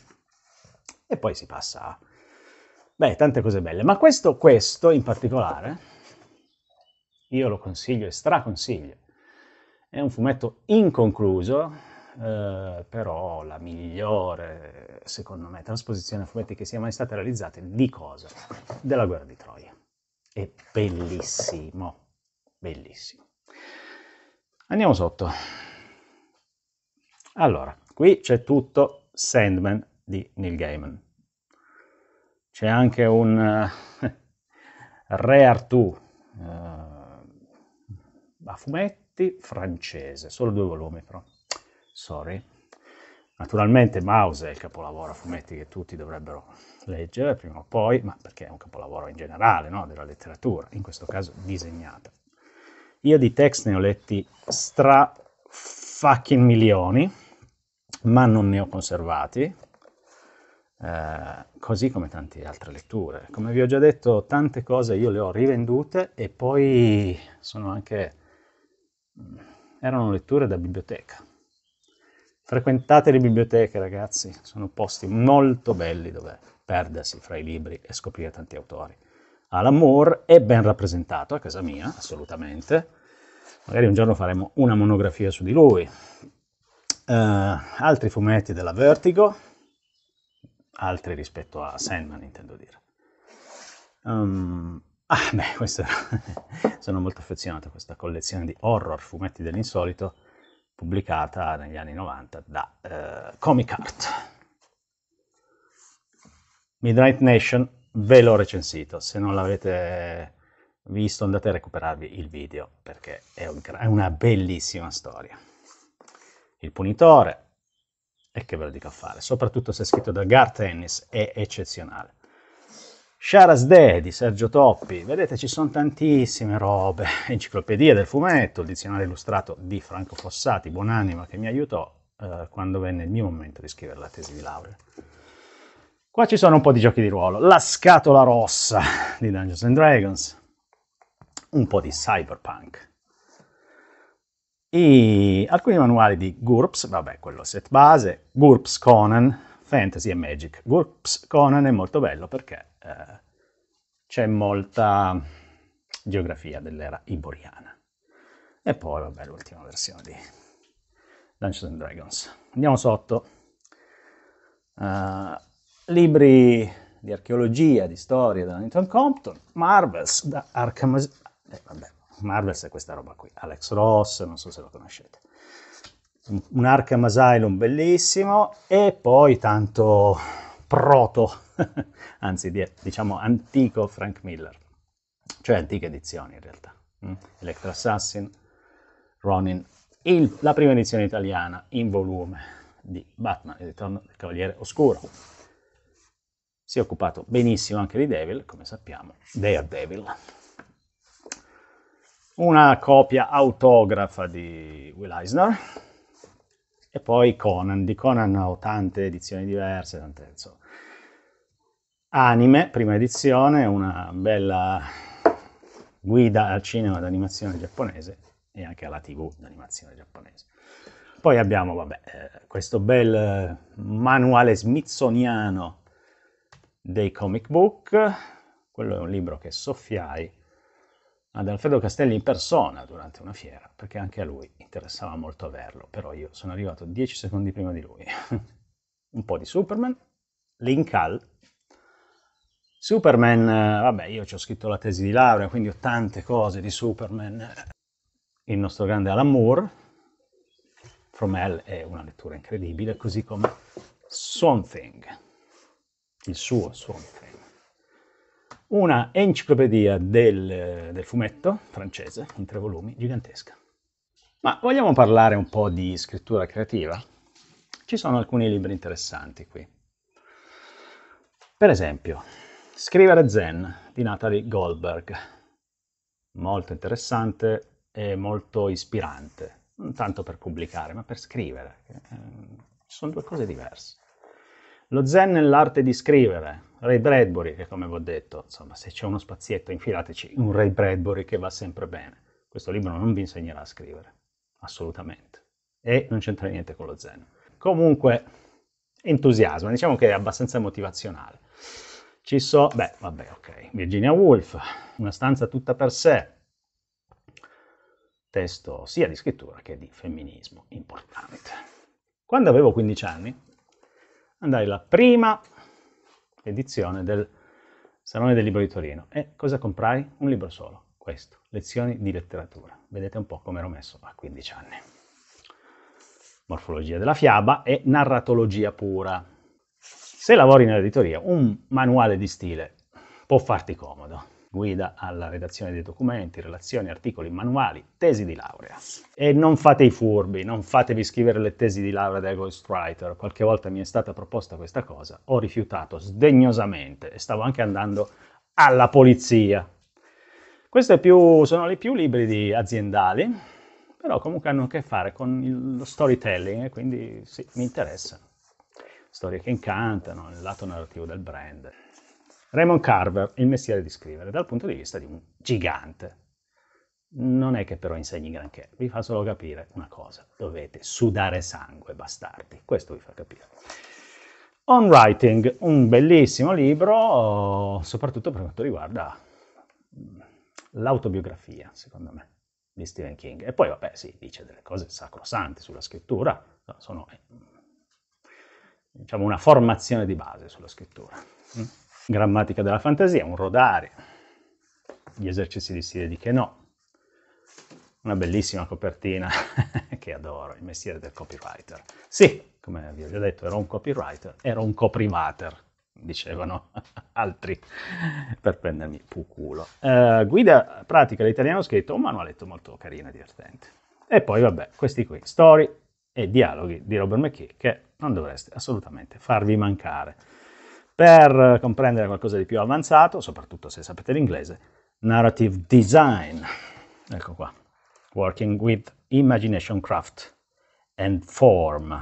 e poi si passa a... Beh, tante cose belle, ma questo, questo in particolare, io lo consiglio e straconsiglio. È un fumetto inconcluso, eh, però la migliore, secondo me, trasposizione a fumetti che sia mai stata realizzata di cosa? Della guerra di Troia. È bellissimo, bellissimo. Andiamo sotto. Allora, qui c'è tutto Sandman di Neil Gaiman. C'è anche un uh, Re Artù uh, a fumetti francese, solo due volumi però sorry. Naturalmente Mouse è il capolavoro a fumetti che tutti dovrebbero leggere prima o poi, ma perché è un capolavoro in generale no? della letteratura, in questo caso disegnata. Io di text ne ho letti stra fucking milioni, ma non ne ho conservati, eh, così come tante altre letture. Come vi ho già detto, tante cose io le ho rivendute e poi sono anche... Mm, erano letture da biblioteca Frequentate le biblioteche, ragazzi, sono posti molto belli dove perdersi fra i libri e scoprire tanti autori. Alan Moore è ben rappresentato a casa mia, assolutamente. Magari un giorno faremo una monografia su di lui. Uh, altri fumetti della Vertigo, altri rispetto a Sandman, intendo dire. Um, ah, beh, questo... sono molto affezionato a questa collezione di horror, fumetti dell'insolito, pubblicata negli anni 90 da eh, Comic Art. Midnight Nation ve l'ho recensito, se non l'avete visto andate a recuperarvi il video perché è, un, è una bellissima storia. Il punitore, e che ve lo dico a fare, soprattutto se è scritto da Garth Ennis, è eccezionale. Shara's Day di Sergio Toppi. Vedete, ci sono tantissime robe. Enciclopedia del fumetto, il dizionario illustrato di Franco Fossati, buonanima, che mi aiutò eh, quando venne il mio momento di scrivere la tesi di laurea. Qua ci sono un po' di giochi di ruolo. La scatola rossa di Dungeons and Dragons. Un po' di cyberpunk. E alcuni manuali di GURPS, vabbè, quello set base, GURPS Conan, Fantasy e Magic. GURPS Conan è molto bello perché eh, c'è molta geografia dell'era iboriana. E poi, vabbè, l'ultima versione di Dungeons and Dragons. Andiamo sotto. Uh, libri di archeologia, di storia da Newton Compton, Marvels da Arkham... Eh, vabbè, Marvels è questa roba qui, Alex Ross, non so se lo conoscete. Un Arkham Asylum bellissimo e poi tanto proto, anzi diciamo antico Frank Miller, cioè antiche edizioni in realtà. Mm? Electra Assassin, Ronin, il, la prima edizione italiana in volume di Batman, il ritorno del Cavaliere Oscuro. Si è occupato benissimo anche di Devil, come sappiamo, Daredevil. Una copia autografa di Will Eisner e poi Conan. Di Conan ho tante edizioni diverse, tante, insomma, Anime, prima edizione, una bella guida al cinema d'animazione giapponese e anche alla tv d'animazione giapponese. Poi abbiamo vabbè, eh, questo bel eh, manuale smithsoniano dei comic book, quello è un libro che soffiai ad Alfredo Castelli in persona durante una fiera, perché anche a lui interessava molto averlo, però io sono arrivato 10 secondi prima di lui. un po' di Superman, Linkal, Superman, vabbè, io ci ho scritto la tesi di laurea, quindi ho tante cose di Superman. Il nostro grande Alan Moore, From Hell è una lettura incredibile, così come Swamp Thing, il suo Swamp Thing. Una enciclopedia del, del fumetto francese, in tre volumi, gigantesca. Ma vogliamo parlare un po' di scrittura creativa? Ci sono alcuni libri interessanti qui. Per esempio, Scrivere Zen di Natalie Goldberg. Molto interessante e molto ispirante, non tanto per pubblicare, ma per scrivere. Eh, sono due cose diverse. Lo zen nell'arte di scrivere, Ray Bradbury, che come vi ho detto, insomma, se c'è uno spazietto infilateci un Ray Bradbury che va sempre bene. Questo libro non vi insegnerà a scrivere, assolutamente. E non c'entra niente con lo zen. Comunque, entusiasmo, diciamo che è abbastanza motivazionale. Ci so, beh, vabbè, ok, Virginia Woolf, una stanza tutta per sé, testo sia di scrittura che di femminismo importante. Quando avevo 15 anni andai alla prima edizione del Salone del Libro di Torino e cosa comprai? Un libro solo, questo, Lezioni di letteratura. Vedete un po' come ero messo a 15 anni. Morfologia della fiaba e narratologia pura. Se lavori nell'editoria, un manuale di stile può farti comodo. Guida alla redazione dei documenti, relazioni, articoli, manuali, tesi di laurea. E non fate i furbi, non fatevi scrivere le tesi di laurea del ghostwriter. Qualche volta mi è stata proposta questa cosa, ho rifiutato sdegnosamente e stavo anche andando alla polizia. Questi sono i più libri aziendali, però comunque hanno a che fare con lo storytelling e quindi sì, mi interessano storie che incantano, il lato narrativo del brand. Raymond Carver, il mestiere di scrivere, dal punto di vista di un gigante. Non è che però insegni granché, vi fa solo capire una cosa, dovete sudare sangue, bastardi, questo vi fa capire. On Writing, un bellissimo libro, soprattutto per quanto riguarda mm, l'autobiografia, secondo me, di Stephen King. E poi, vabbè, si sì, dice delle cose sacrosante sulla scrittura, sono eh, diciamo, una formazione di base sulla scrittura. Mm? Grammatica della fantasia, un rodare, gli esercizi di stile di che no, una bellissima copertina che adoro, il mestiere del copywriter. Sì, come vi ho già detto, ero un copywriter, ero un coprivater, dicevano altri per prendermi culo. Uh, guida pratica l'italiano scritto, un manualetto molto carino e divertente. E poi vabbè, questi qui, story, e dialoghi di Robert McKee che non dovreste assolutamente farvi mancare. Per comprendere qualcosa di più avanzato, soprattutto se sapete l'inglese, narrative design, ecco qua, working with imagination craft and form,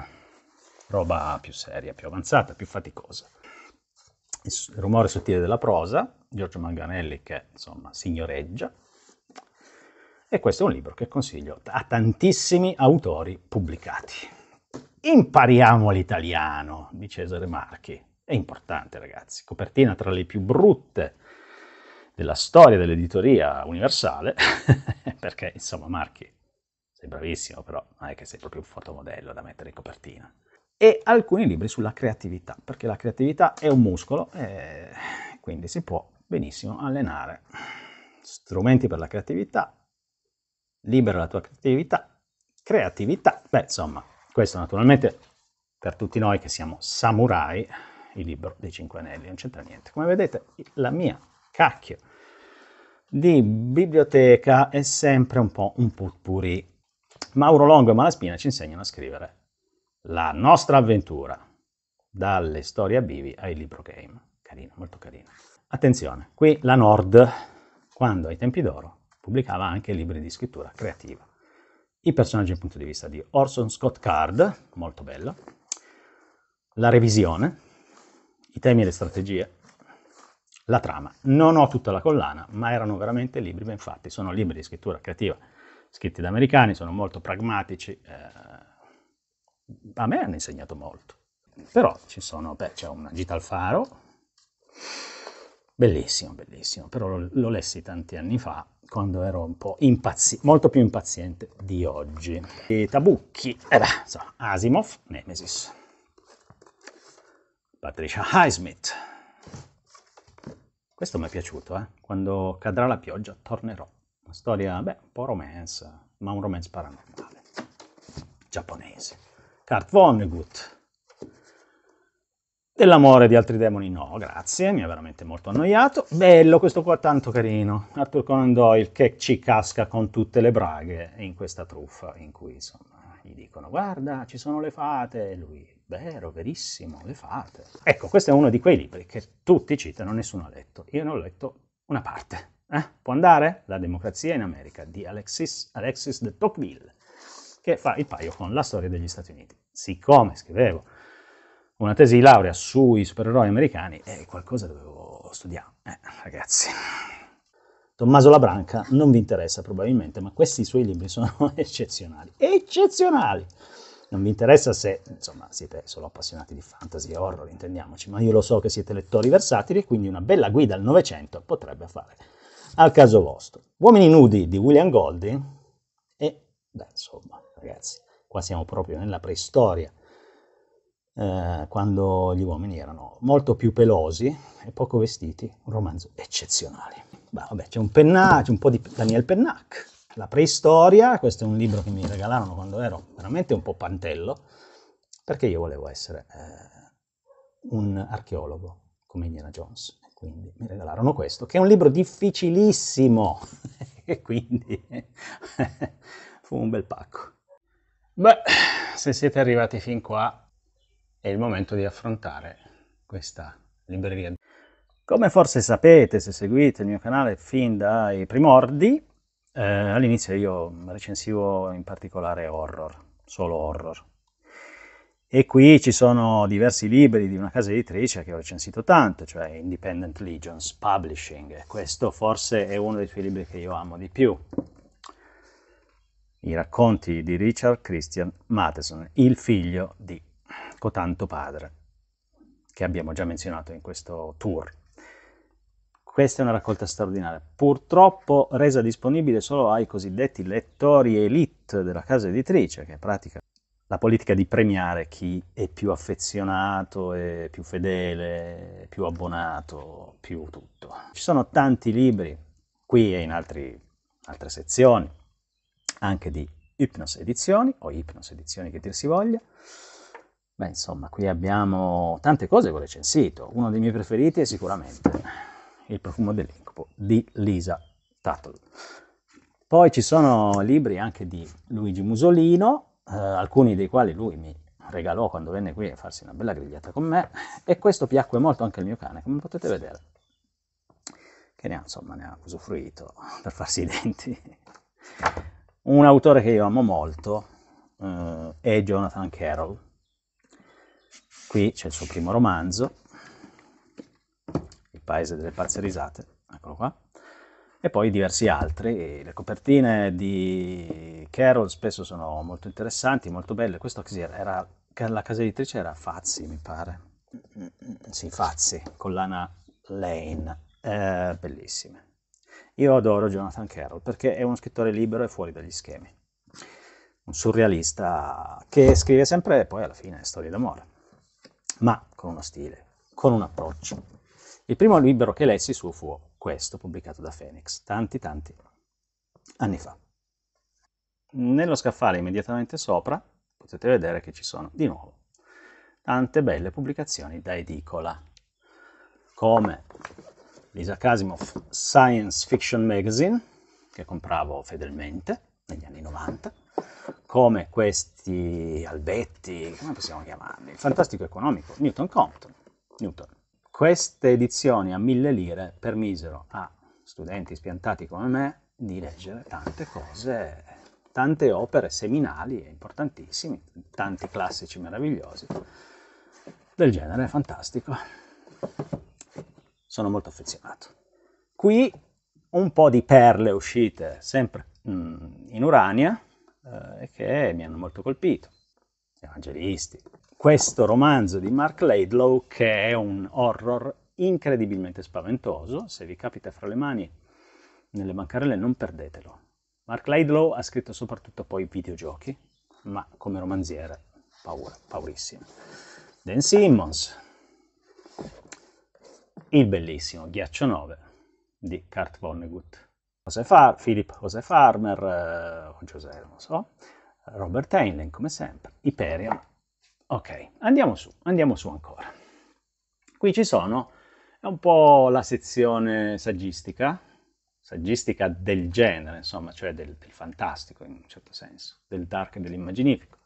roba più seria, più avanzata, più faticosa. Il rumore sottile della prosa, Giorgio Manganelli che insomma signoreggia, e questo è un libro che consiglio a tantissimi autori pubblicati. Impariamo l'italiano di Cesare Marchi. È importante, ragazzi. Copertina tra le più brutte della storia dell'editoria universale, perché insomma Marchi sei bravissimo, però non è che sei proprio un fotomodello da mettere in copertina. E alcuni libri sulla creatività, perché la creatività è un muscolo e quindi si può benissimo allenare. Strumenti per la creatività, libera la tua creatività, creatività. Beh, insomma, questo naturalmente per tutti noi che siamo samurai, il libro dei Cinque Anelli, non c'entra niente. Come vedete, la mia cacchio di biblioteca è sempre un po' un putpurì. Mauro Longo e Malaspina ci insegnano a scrivere la nostra avventura, dalle storie a bivi ai libro game. Carino, molto carino. Attenzione, qui la Nord, quando ai tempi d'oro, pubblicava anche libri di scrittura creativa. I personaggi dal punto di vista di Orson Scott Card, molto bello, la revisione, i temi e le strategie, la trama. Non ho tutta la collana, ma erano veramente libri ben fatti. Sono libri di scrittura creativa scritti da americani, sono molto pragmatici. Eh, a me hanno insegnato molto. Però ci sono, beh, c'è una gita al faro, bellissimo, bellissimo, però lo, lo lessi tanti anni fa quando ero un po' impaziente, molto più impaziente di oggi. I tabucchi, eh beh, insomma, Asimov, Nemesis, Patricia Highsmith. Questo mi è piaciuto, eh? Quando cadrà la pioggia tornerò. Una storia, beh, un po' romance, ma un romance paranormale. Giapponese. Kurt Vonnegut, Dell'amore di altri demoni no, grazie, mi ha veramente molto annoiato. Bello questo qua, tanto carino. Arthur Conan Doyle che ci casca con tutte le braghe in questa truffa in cui, insomma, gli dicono guarda, ci sono le fate, e lui, vero, verissimo, le fate. Ecco, questo è uno di quei libri che tutti citano, nessuno ha letto. Io ne ho letto una parte. Eh? Può andare? La democrazia in America di Alexis, Alexis de Tocqueville, che fa il paio con la storia degli Stati Uniti. Siccome scrivevo una tesi di laurea sui supereroi americani e qualcosa dovevo studiare. Eh, ragazzi, Tommaso Labranca non vi interessa probabilmente, ma questi suoi libri sono eccezionali. Eccezionali! Non vi interessa se, insomma, siete solo appassionati di fantasy e horror, intendiamoci, ma io lo so che siete lettori versatili e quindi una bella guida al Novecento potrebbe fare al caso vostro. Uomini nudi di William Goldie e, beh, insomma, ragazzi, qua siamo proprio nella preistoria eh, quando gli uomini erano molto più pelosi e poco vestiti, un romanzo eccezionale. Bah, vabbè, c'è un Pennac, un po' di Daniel Pennac, La preistoria, questo è un libro che mi regalarono quando ero veramente un po' pantello, perché io volevo essere eh, un archeologo come Indiana Jones, quindi mi regalarono questo, che è un libro difficilissimo, e quindi fu un bel pacco. Beh, se siete arrivati fin qua, è il momento di affrontare questa libreria. Come forse sapete se seguite il mio canale fin dai primordi, eh, all'inizio io recensivo in particolare horror, solo horror. E qui ci sono diversi libri di una casa editrice che ho recensito tanto, cioè Independent Legions Publishing. Questo forse è uno dei suoi libri che io amo di più. I racconti di Richard Christian Matheson, il figlio di cotanto padre, che abbiamo già menzionato in questo tour. Questa è una raccolta straordinaria, purtroppo resa disponibile solo ai cosiddetti lettori elite della casa editrice, che pratica la politica di premiare chi è più affezionato, è più fedele, più abbonato, più tutto. Ci sono tanti libri, qui e in altri, altre sezioni, anche di Ipnos Edizioni, o Ipnos Edizioni che dir si voglia, Beh, insomma, qui abbiamo tante cose che ho recensito. Uno dei miei preferiti è sicuramente Il profumo dell'incubo di Lisa Tuttle. Poi ci sono libri anche di Luigi Musolino, eh, alcuni dei quali lui mi regalò quando venne qui a farsi una bella grigliata con me, e questo piacque molto anche al mio cane, come potete vedere, che ne ha, insomma, ne ha usufruito per farsi i denti. Un autore che io amo molto eh, è Jonathan Carroll, Qui c'è il suo primo romanzo, Il paese delle pazze risate, eccolo qua, e poi diversi altri. Le copertine di Carol spesso sono molto interessanti, molto belle. Questo era, la casa editrice era Fazzi, mi pare. Sì, Fazzi, collana Lane, eh, bellissime. Io adoro Jonathan Carroll perché è uno scrittore libero e fuori dagli schemi. Un surrealista che scrive sempre poi alla fine storie d'amore ma con uno stile, con un approccio. Il primo libro che lessi suo fu questo, pubblicato da Phoenix, tanti tanti anni fa. Nello scaffale immediatamente sopra potete vedere che ci sono di nuovo tante belle pubblicazioni da edicola, come l'Isaac Asimov Science Fiction Magazine, che compravo fedelmente, negli anni 90, come questi Albetti, come possiamo chiamarli? Il fantastico economico, Newton Compton. Newton. Queste edizioni a mille lire permisero a studenti spiantati come me di leggere tante cose, tante opere seminali e importantissime, tanti classici meravigliosi del genere fantastico. Sono molto affezionato. Qui un po' di perle uscite sempre Mm, in Urania eh, e che mi hanno molto colpito, Evangelisti. Questo romanzo di Mark Laidlow che è un horror incredibilmente spaventoso, se vi capita fra le mani nelle bancarelle non perdetelo. Mark Laidlow ha scritto soprattutto poi videogiochi, ma come romanziere paura, paurissimo. Dan Simmons, il bellissimo Ghiaccio 9 di Kurt Vonnegut. José Far- Philip José Farmer, eh, José, non so, Robert Heinlein come sempre, Hyperion. Ok, andiamo su, andiamo su ancora. Qui ci sono, è un po' la sezione saggistica, saggistica del genere, insomma, cioè del, del fantastico in un certo senso, del dark e dell'immaginifico.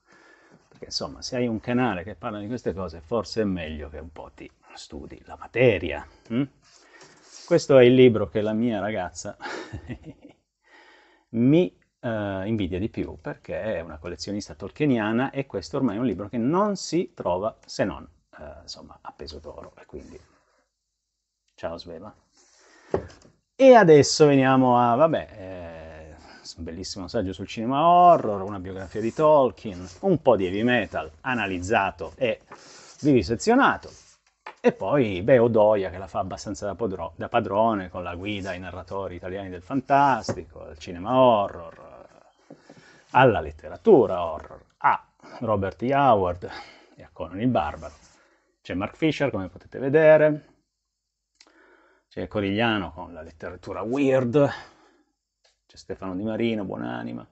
Perché insomma, se hai un canale che parla di queste cose, forse è meglio che un po' ti studi la materia. Hm? Questo è il libro che la mia ragazza mi eh, invidia di più perché è una collezionista tolkieniana e questo ormai è un libro che non si trova se non eh, insomma, a peso d'oro. E quindi, ciao Sveva. E adesso veniamo a, vabbè, eh, un bellissimo saggio sul cinema horror, una biografia di Tolkien, un po' di heavy metal analizzato e vivisezionato e poi, beh, Odoia che la fa abbastanza da, podro- da padrone con la guida ai narratori italiani del fantastico, al cinema horror, alla letteratura horror, a Robert E. Howard e a Conan il Barbaro. C'è Mark Fisher, come potete vedere, c'è Corigliano con la letteratura weird, c'è Stefano Di Marino, buonanima,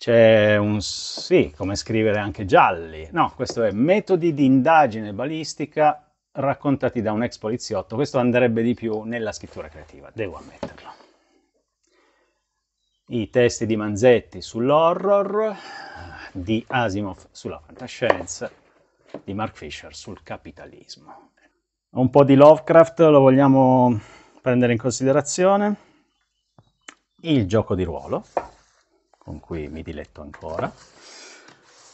c'è un sì, come scrivere anche gialli. No, questo è metodi di indagine balistica raccontati da un ex poliziotto. Questo andrebbe di più nella scrittura creativa, devo ammetterlo. I testi di Manzetti sull'horror, di Asimov sulla fantascienza, di Mark Fisher sul capitalismo. Un po' di Lovecraft lo vogliamo prendere in considerazione. Il gioco di ruolo, con cui mi diletto ancora,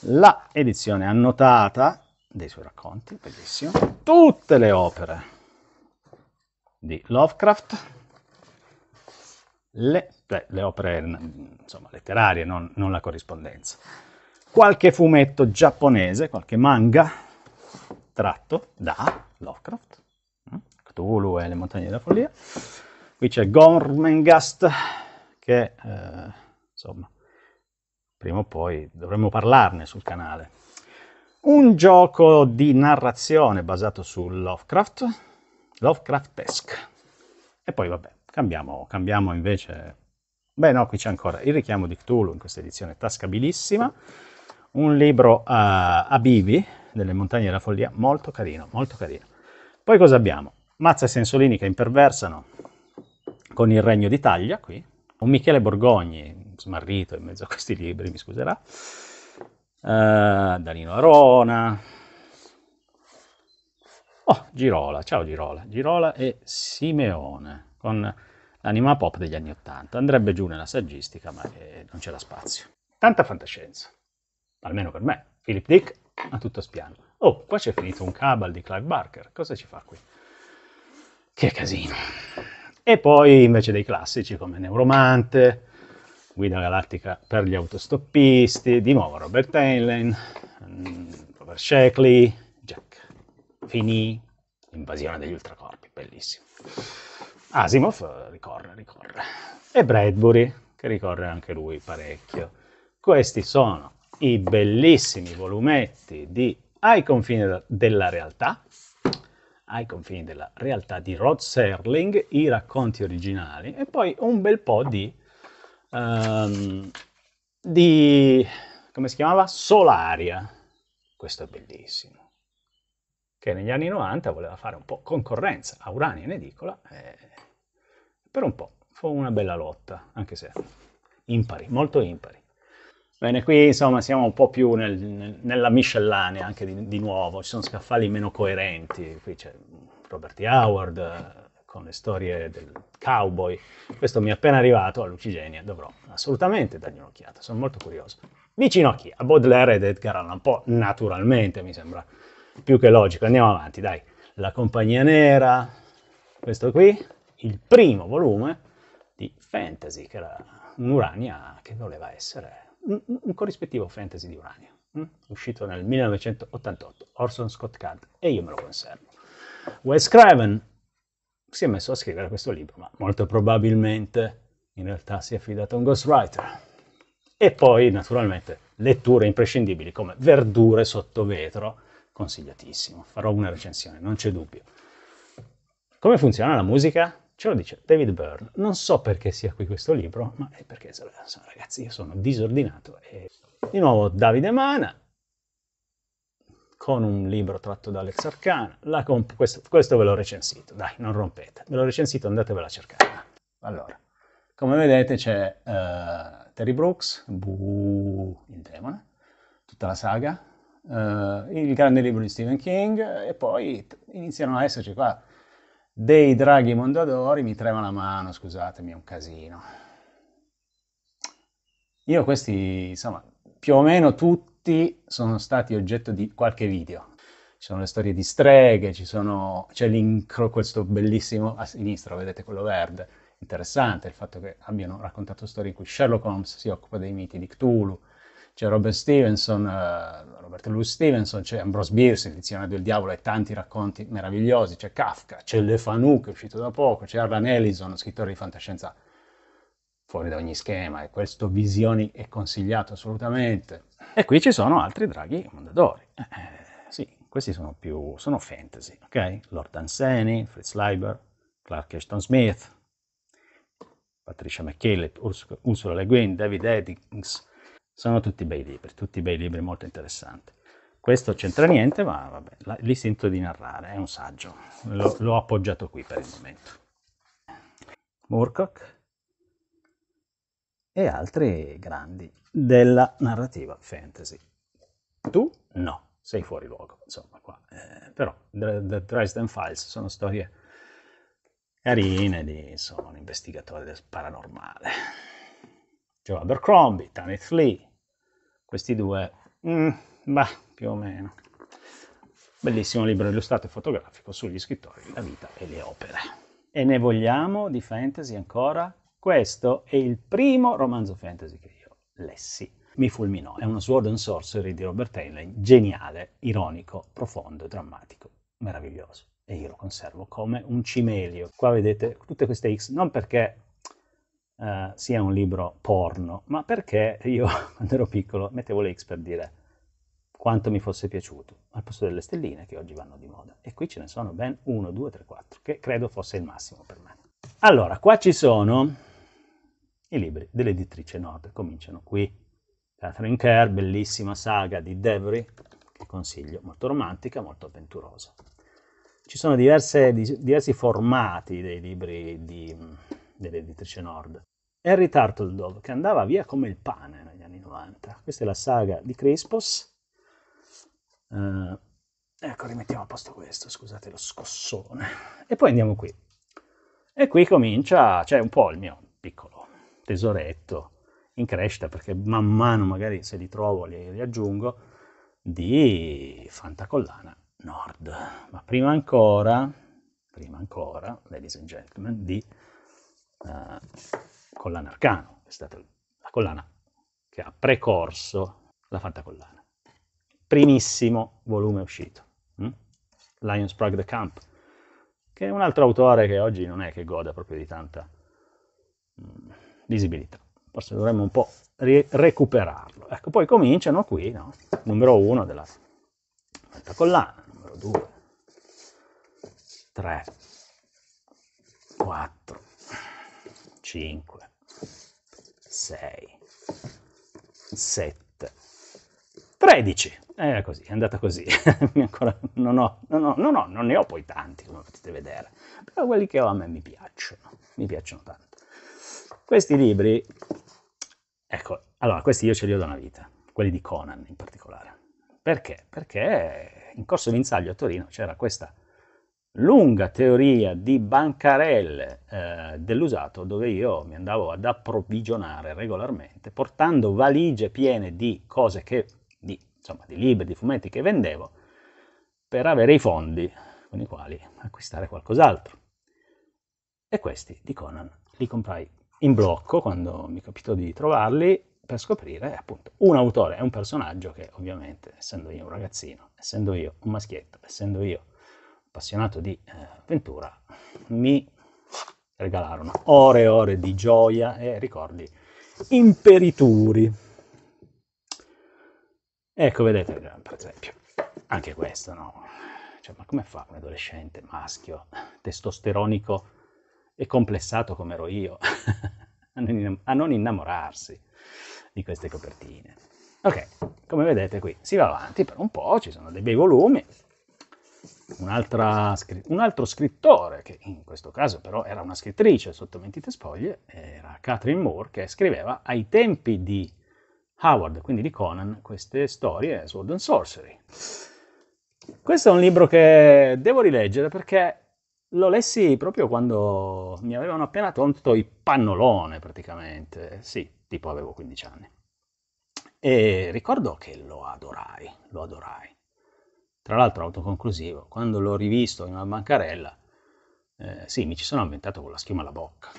la edizione annotata dei suoi racconti, bellissimo, tutte le opere di Lovecraft, le, beh, le opere insomma, letterarie, non, non la corrispondenza, qualche fumetto giapponese, qualche manga tratto da Lovecraft, mm? Cthulhu e le montagne della follia, qui c'è Gormengast che eh, insomma prima o poi dovremmo parlarne sul canale. Un gioco di narrazione basato su Lovecraft, Lovecraftesque. E poi vabbè, cambiamo, cambiamo invece... Beh no, qui c'è ancora il richiamo di Cthulhu in questa edizione tascabilissima. Un libro uh, eh, a bivi delle montagne della follia, molto carino, molto carino. Poi cosa abbiamo? Mazza e Sensolini che imperversano con il Regno d'Italia qui, un Michele Borgogni smarrito in mezzo a questi libri, mi scuserà, uh, Danilo Arona, oh, Girola, ciao Girola, Girola e Simeone, con l'anima pop degli anni Ottanta, andrebbe giù nella saggistica, ma eh, non c'era spazio. Tanta fantascienza, almeno per me, Philip Dick a tutto spiano. Oh, qua c'è finito un cabal di Clive Barker, cosa ci fa qui? Che casino! E poi invece dei classici come Neuromante, Guida Galattica per gli autostoppisti, di nuovo Robert Heinlein, Robert Sheckley, Jack Finney, Invasione degli ultracorpi, bellissimo. Asimov ricorre, ricorre. E Bradbury, che ricorre anche lui parecchio. Questi sono i bellissimi volumetti di Ai confini della realtà, ai confini della realtà di Rod Serling, i racconti originali e poi un bel po' di um, di, come si chiamava? Solaria. Questo è bellissimo. Che negli anni 90 voleva fare un po' concorrenza a Urania in edicola. E eh, per un po' fu una bella lotta, anche se impari, molto impari. Bene, qui insomma siamo un po' più nel, nel, nella miscellanea anche di, di, nuovo, ci sono scaffali meno coerenti, qui c'è Robert Howard, con le storie del cowboy. Questo mi è appena arrivato a Lucigenia, dovrò assolutamente dargli un'occhiata, sono molto curioso. Vicino a chi? A Baudelaire ed Edgar Allan Poe, naturalmente, mi sembra più che logico. Andiamo avanti, dai. La compagnia nera, questo qui, il primo volume di fantasy, che era un'Urania che voleva essere un, un corrispettivo fantasy di Urania mm? uscito nel 1988, Orson Scott Card, e io me lo conservo. Wes Craven, si è messo a scrivere questo libro, ma molto probabilmente in realtà si è affidato a un ghostwriter. E poi, naturalmente, letture imprescindibili come Verdure sotto vetro, consigliatissimo, farò una recensione, non c'è dubbio. Come funziona la musica? Ce lo dice David Byrne. Non so perché sia qui questo libro, ma è perché, ragazzi, io sono disordinato. E... Di nuovo Davide Mana, con un libro tratto da Alex Arcana. Comp- questo, questo, ve l'ho recensito, dai, non rompete. Ve l'ho recensito, andatevela a cercare. Allora, come vedete c'è uh, Terry Brooks, Buu, il demone, tutta la saga, uh, il grande libro di Stephen King, e poi t- iniziano a esserci qua dei draghi mondadori, mi trema la mano, scusatemi, è un casino. Io questi, insomma, più o meno tutti tutti sono stati oggetto di qualche video. Ci sono le storie di streghe, sono... c'è l'incro, questo bellissimo a sinistra, vedete quello verde, interessante il fatto che abbiano raccontato storie in cui Sherlock Holmes si occupa dei miti di Cthulhu, c'è Robert Stevenson, uh, Robert Louis Stevenson, c'è Ambrose Bierce, il dizionario del diavolo e tanti racconti meravigliosi, c'è Kafka, c'è Le Fanu che è uscito da poco, c'è Arlan Ellison, scrittore di fantascienza fuori da ogni schema e questo Visioni è consigliato assolutamente. E qui ci sono altri draghi Mondadori. Eh, eh sì, questi sono più sono fantasy, ok? Lord Anseni, Fritz Leiber, Clark Ashton Smith, Patricia McKillop, Ursula Le Guin, David Eddings. Sono tutti bei libri, tutti bei libri molto interessanti. Questo c'entra niente, ma vabbè, lì di narrare, è un saggio. L'ho appoggiato qui per il momento. Moorcock, e altri grandi della narrativa fantasy. Tu? No, sei fuori luogo, insomma, qua. Eh, però The, The Dresden Files sono storie carine di, insomma, un investigatore del paranormale. Joe Abercrombie, Tanith Lee, questi due, mm, bah, più o meno. Bellissimo libro illustrato e fotografico sugli scrittori, la vita e le opere. E ne vogliamo di fantasy ancora? Questo è il primo romanzo fantasy che io lessi. Mi fulminò. È uno Sword and Sorcery di Robert Heinlein, geniale, ironico, profondo, drammatico, meraviglioso. E io lo conservo come un cimelio. Qua vedete tutte queste X, non perché uh, sia un libro porno, ma perché io, quando ero piccolo, mettevo le X per dire quanto mi fosse piaciuto, al posto delle stelline che oggi vanno di moda. E qui ce ne sono ben 1, 2, 3, 4, che credo fosse il massimo per me. Allora, qua ci sono i libri dell'editrice Nord cominciano qui. Catherine Kerr, bellissima saga di Devery, che consiglio, molto romantica, molto avventurosa. Ci sono diverse, diversi formati dei libri dell'editrice Nord. Harry Turtledove, che andava via come il pane negli anni 90. Questa è la saga di Crispos. Uh, eh, ecco, rimettiamo a posto questo, scusate lo scossone. E poi andiamo qui. E qui comincia, cioè un po' il mio piccolo tesoretto in crescita, perché man mano magari se li trovo li, li aggiungo, di Fantacollana Nord. Ma prima ancora, prima ancora, ladies and gentlemen, di uh, Collana Arcano, è stata la collana che ha precorso la Fantacollana. Primissimo volume uscito, hm? Lions Prague the Camp, che è un altro autore che oggi non è che goda proprio di tanta... Mh, hm, visibilità. Forse dovremmo un po' ri- recuperarlo. Ecco, poi cominciano qui, no? numero 1 della quarta collana, numero 2, 3, 4, 5, 6, 7, 13. Era così, è andata così. Ancora, non, ho, non, ho, non, ho, non ne ho poi tanti, come potete vedere. Però quelli che ho a me mi piacciono, mi piacciono tanto. Questi libri, ecco, allora questi io ce li ho da una vita, quelli di Conan in particolare. Perché? Perché in Corso Vinzaglio a Torino c'era questa lunga teoria di bancarelle eh, dell'usato dove io mi andavo ad approvvigionare regolarmente portando valigie piene di cose che, di, insomma, di libri, di fumetti che vendevo per avere i fondi con i quali acquistare qualcos'altro. E questi di Conan li comprai in blocco quando mi capitò di trovarli per scoprire appunto un autore e un personaggio che ovviamente essendo io un ragazzino, essendo io un maschietto, essendo io appassionato di eh, avventura, mi regalarono ore e ore di gioia e ricordi imperituri. Ecco, vedete, per esempio, anche questo, no? Cioè, ma come fa un adolescente maschio, testosteronico, e complessato come ero io a non innamorarsi di queste copertine. Ok, come vedete qui si va avanti per un po', ci sono dei bei volumi, un altro scrittore, che in questo caso però era una scrittrice sotto mentite spoglie, era Catherine Moore, che scriveva ai tempi di Howard, quindi di Conan, queste storie Sword and Sorcery. Questo è un libro che devo rileggere perché lo lessi proprio quando mi avevano appena tolto il pannolone praticamente, sì, tipo avevo 15 anni. E ricordo che lo adorai, lo adorai. Tra l'altro autoconclusivo, quando l'ho rivisto in una bancarella, eh, sì, mi ci sono inventato con la schiuma alla bocca.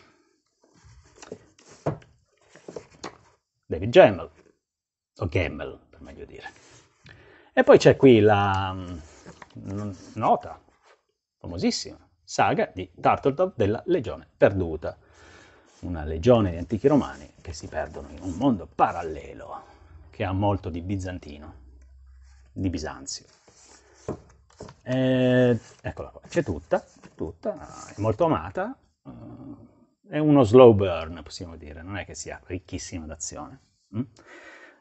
David Gemmel, o Gemmel per meglio dire. E poi c'è qui la mm, nota famosissima saga di Turtledove della Legione Perduta, una legione di antichi romani che si perdono in un mondo parallelo che ha molto di bizantino, di Bisanzio. E, eccola qua, c'è tutta, tutta, è molto amata, eh, è uno slow burn possiamo dire, non è che sia ricchissima d'azione. Mm?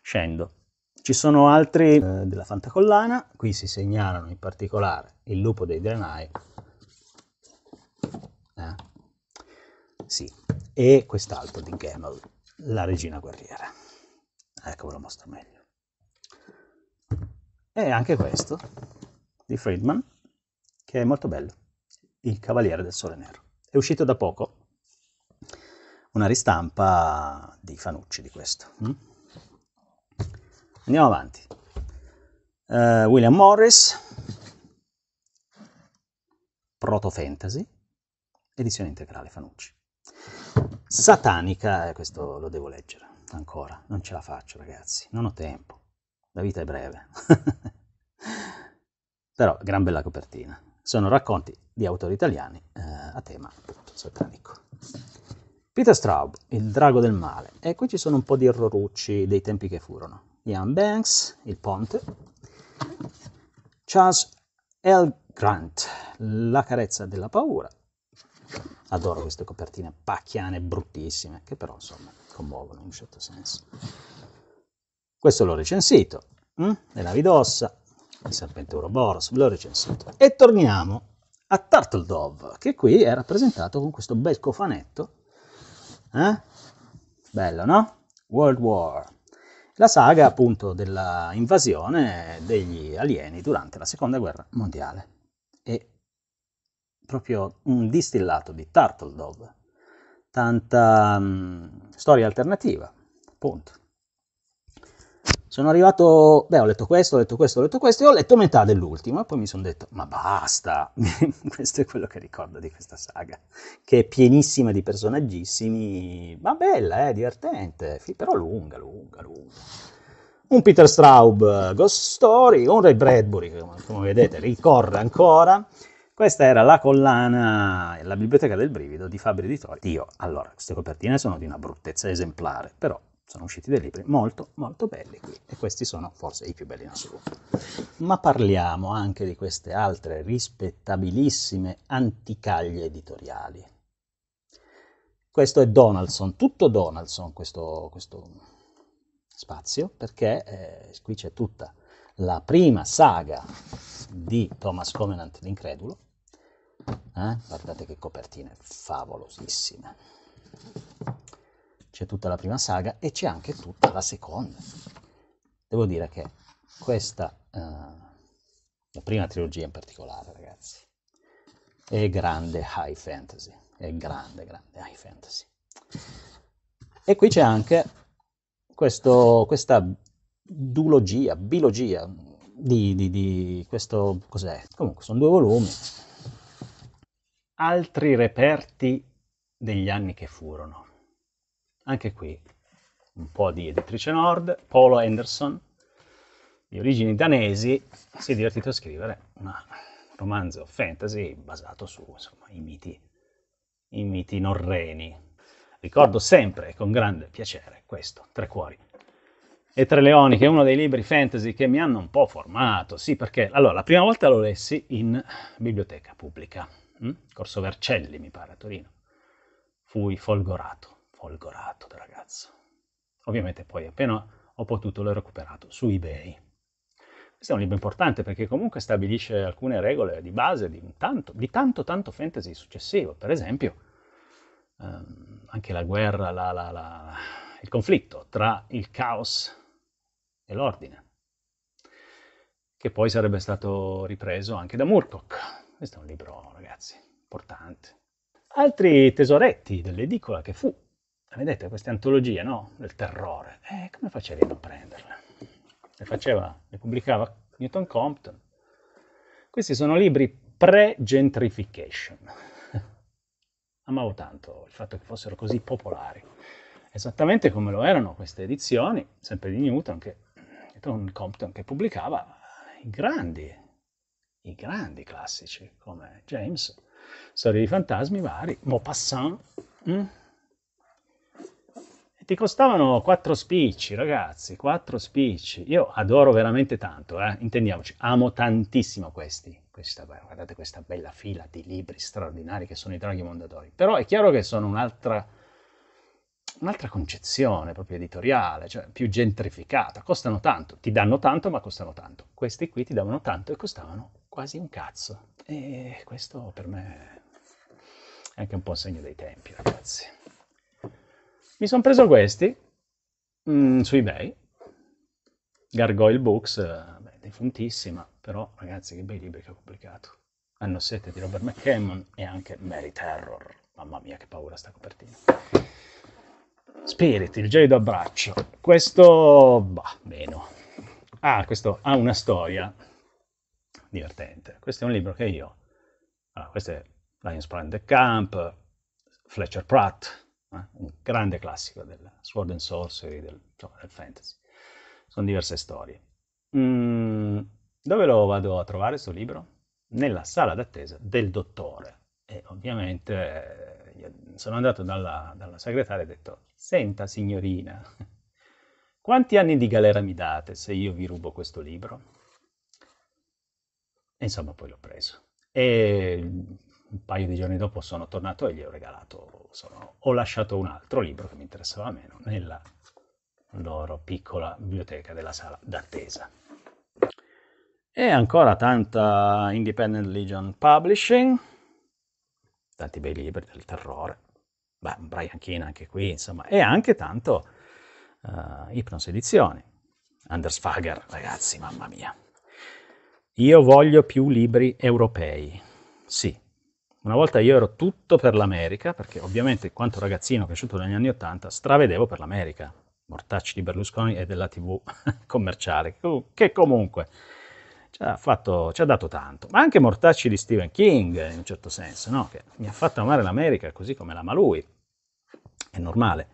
Scendo. Ci sono altri eh, della fantacollana, qui si segnalano in particolare il lupo dei granai eh? Sì, e quest'altro di Gemmel, La regina guerriera. Ecco, ve lo mostro meglio. E anche questo di Friedman, che è molto bello, Il Cavaliere del Sole Nero. È uscito da poco una ristampa di Fanucci di questo. Hm? Andiamo avanti. Uh, William Morris, proto fantasy, edizione integrale Fanucci. Satanica, eh, questo lo devo leggere ancora, non ce la faccio ragazzi, non ho tempo, la vita è breve. Però, gran bella copertina. Sono racconti di autori italiani eh, a tema appunto satanico. Peter Straub, Il drago del male. E qui ci sono un po' di errorucci dei tempi che furono. Ian Banks, Il ponte. Charles L. Grant, La carezza della paura. Adoro queste copertine pacchiane, bruttissime, che però insomma commuovono in un certo senso. Questo l'ho recensito, hm? Mm? nella Vidossa, il serpente Ouroboros, l'ho recensito. E torniamo a Turtle Dove, che qui è rappresentato con questo bel cofanetto. Eh? Bello, no? World War. La saga appunto dell'invasione degli alieni durante la seconda guerra mondiale proprio un distillato di Turtle Dove. Tanta um, storia alternativa, punto. Sono arrivato, beh, ho letto questo, ho letto questo, ho letto questo e ho letto metà dell'ultimo e poi mi sono detto, ma basta, questo è quello che ricordo di questa saga, che è pienissima di personaggissimi, ma bella, eh, divertente, però lunga, lunga, lunga un Peter Straub Ghost Story, un Ray Bradbury, come, vedete, ricorre ancora, questa era la collana La biblioteca del brivido di Fabri Editori. Io, allora, queste copertine sono di una bruttezza esemplare, però sono usciti dei libri molto molto belli qui e questi sono forse i più belli in assoluto. Ma parliamo anche di queste altre rispettabilissime anticaglie editoriali. Questo è Donaldson, tutto Donaldson questo, questo spazio, perché eh, qui c'è tutta la prima saga di Thomas Covenant l'incredulo, eh? Guardate che copertine favolosissime. C'è tutta la prima saga e c'è anche tutta la seconda. Devo dire che questa, eh, la prima trilogia in particolare, ragazzi, è grande high fantasy. È grande, grande high fantasy. E qui c'è anche questo, questa duologia, biologia di, di, di questo cos'è? Comunque sono due volumi altri reperti degli anni che furono. Anche qui un po' di editrice nord, Polo Anderson, di origini danesi, si è divertito a scrivere un romanzo fantasy basato sui miti, i miti norreni. Ricordo sempre con grande piacere questo, Tre Cuori e Tre Leoni, che è uno dei libri fantasy che mi hanno un po' formato, sì, perché allora la prima volta lo lessi in biblioteca pubblica, Mm? Corso Vercelli, mi pare, a Torino. Fui folgorato, folgorato da ragazzo. Ovviamente poi appena ho potuto l'ho recuperato su eBay. Questo è un libro importante perché comunque stabilisce alcune regole di base di tanto, di tanto, tanto fantasy successivo. Per esempio, ehm, anche la guerra, la, la, la, il conflitto tra il caos e l'ordine, che poi sarebbe stato ripreso anche da Murcock, questo è un libro, ragazzi, importante. Altri tesoretti dell'edicola che fu. Vedete queste antologie, no? Del terrore. Eh, come facevi a non prenderle? Le faceva, le pubblicava Newton Compton. Questi sono libri pre-gentrification. Amavo tanto il fatto che fossero così popolari. Esattamente come lo erano queste edizioni, sempre di Newton, che Newton Compton che pubblicava i grandi i grandi classici come James, Storie di fantasmi vari, Maupassant. Mm? ti costavano quattro spicci, ragazzi, quattro spicci. Io adoro veramente tanto, eh? intendiamoci, amo tantissimo questi. Questa, guardate questa bella fila di libri straordinari che sono i Draghi Mondadori. Però è chiaro che sono un'altra, un'altra concezione proprio editoriale, cioè più gentrificata. Costano tanto, ti danno tanto ma costano tanto. Questi qui ti davano tanto e costavano quasi un cazzo. E questo per me è anche un po' un segno dei tempi, ragazzi. Mi sono preso questi mh, mm, su eBay. Gargoyle Books, eh, beh, defuntissima, però ragazzi che bei libri che ho pubblicato. Anno 7 di Robert McCammon e anche Mary Terror. Mamma mia che paura sta copertina. Spirit, il gelido abbraccio. Questo, bah, meno. Ah, questo ha una storia divertente. Questo è un libro che io, allora, questo è Lions Prime the Camp, Fletcher Pratt, eh? un grande classico del Sword and Sorcery, del, insomma, del fantasy. Sono diverse storie. Mm, dove lo vado a trovare questo libro? Nella sala d'attesa del dottore. E ovviamente eh, sono andato dalla, dalla segretaria e ho detto, senta signorina, quanti anni di galera mi date se io vi rubo questo libro? E insomma, poi l'ho preso. E mm, un paio di giorni dopo sono tornato e gli ho regalato, sono, ho lasciato un altro libro che mi interessava meno nella loro piccola biblioteca della sala d'attesa. E ancora tanta Independent Legion Publishing, tanti bei libri del terrore, Beh, Brian Keane anche qui, insomma, e anche tanto uh, eh, Ipnos Edizioni, Anders Fager, ragazzi, mamma mia. Io voglio più libri europei. Sì. Una volta io ero tutto per l'America, perché ovviamente quanto ragazzino cresciuto negli anni Ottanta stravedevo per l'America. Mortacci di Berlusconi e della TV commerciale, che comunque ci ha, fatto, ci ha, dato tanto. Ma anche Mortacci di Stephen King, in un certo senso, no? che mi ha fatto amare l'America così come l'ama lui. È normale.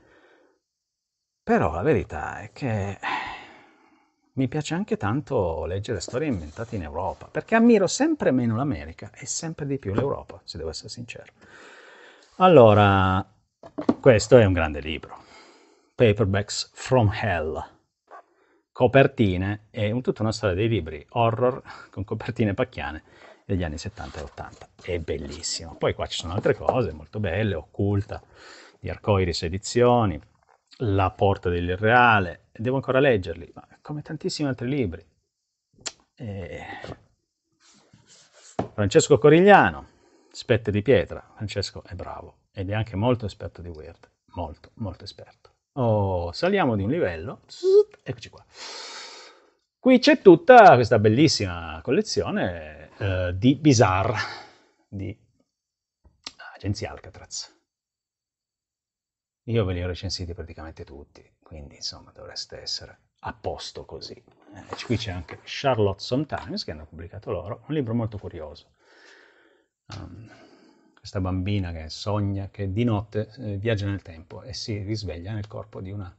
Però la verità è che mi piace anche tanto leggere storie inventate in Europa, perché ammiro sempre meno l'America e sempre di più l'Europa, se devo essere sincero. Allora, questo è un grande libro, Paperbacks from Hell, copertine e tutta una storia dei libri horror con copertine pacchiane degli anni 70 e 80. È bellissimo. Poi qua ci sono altre cose molto belle, Occulta, di Arcoiris Edizioni, la porta dell'irreale, devo ancora leggerli, ma come tantissimi altri libri. E... Eh, Francesco Corigliano, Spette di pietra, Francesco è bravo ed è anche molto esperto di Weird, molto, molto esperto. Oh, saliamo di un livello, eccoci qua. Qui c'è tutta questa bellissima collezione eh, di Bizarre, di agenzia Alcatraz. Io ve li ho recensiti praticamente tutti, quindi insomma dovreste essere a posto così. Eh, qui c'è anche Charlotte Sometimes, che hanno pubblicato loro, un libro molto curioso. Um, questa bambina che sogna, che di notte eh, viaggia nel tempo e si risveglia nel corpo di, una,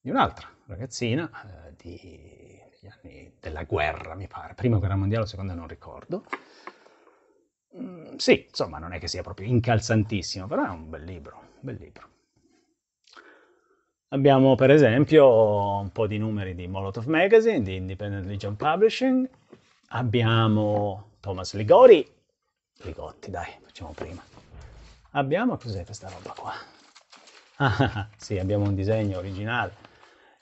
di un'altra ragazzina eh, di, degli anni della guerra, mi pare, prima guerra mondiale o seconda non ricordo. Mm, sì, insomma non è che sia proprio incalzantissimo, però è un bel libro, un bel libro. Abbiamo per esempio un po' di numeri di Molotov Magazine, di Independent Legion Publishing, abbiamo Thomas Ligori, Ligotti dai, facciamo prima. Abbiamo, cos'è questa roba qua? Ah, ah, ah sì, abbiamo un disegno originale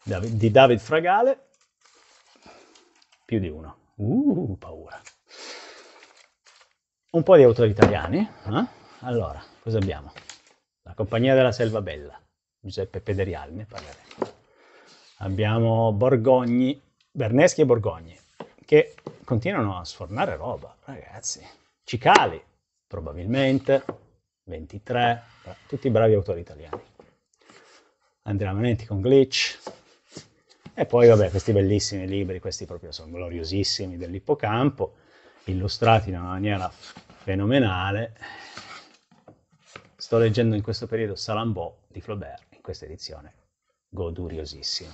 di David Fragale, più di uno. Uh, paura. Un po' di autori italiani. Eh? Allora, cosa abbiamo? La Compagnia della Selva Bella. Giuseppe Pederial, ne parleremo. Abbiamo Borgogni, Berneschi e Borgogni, che continuano a sfornare roba, ragazzi. Cicali, probabilmente, 23, eh, tutti bravi autori italiani. Andrea Manetti con Glitch. E poi, vabbè, questi bellissimi libri, questi proprio sono gloriosissimi dell'ippocampo, illustrati in una maniera fenomenale. Sto leggendo in questo periodo Salambò di Flaubert questa edizione, goduriosissima.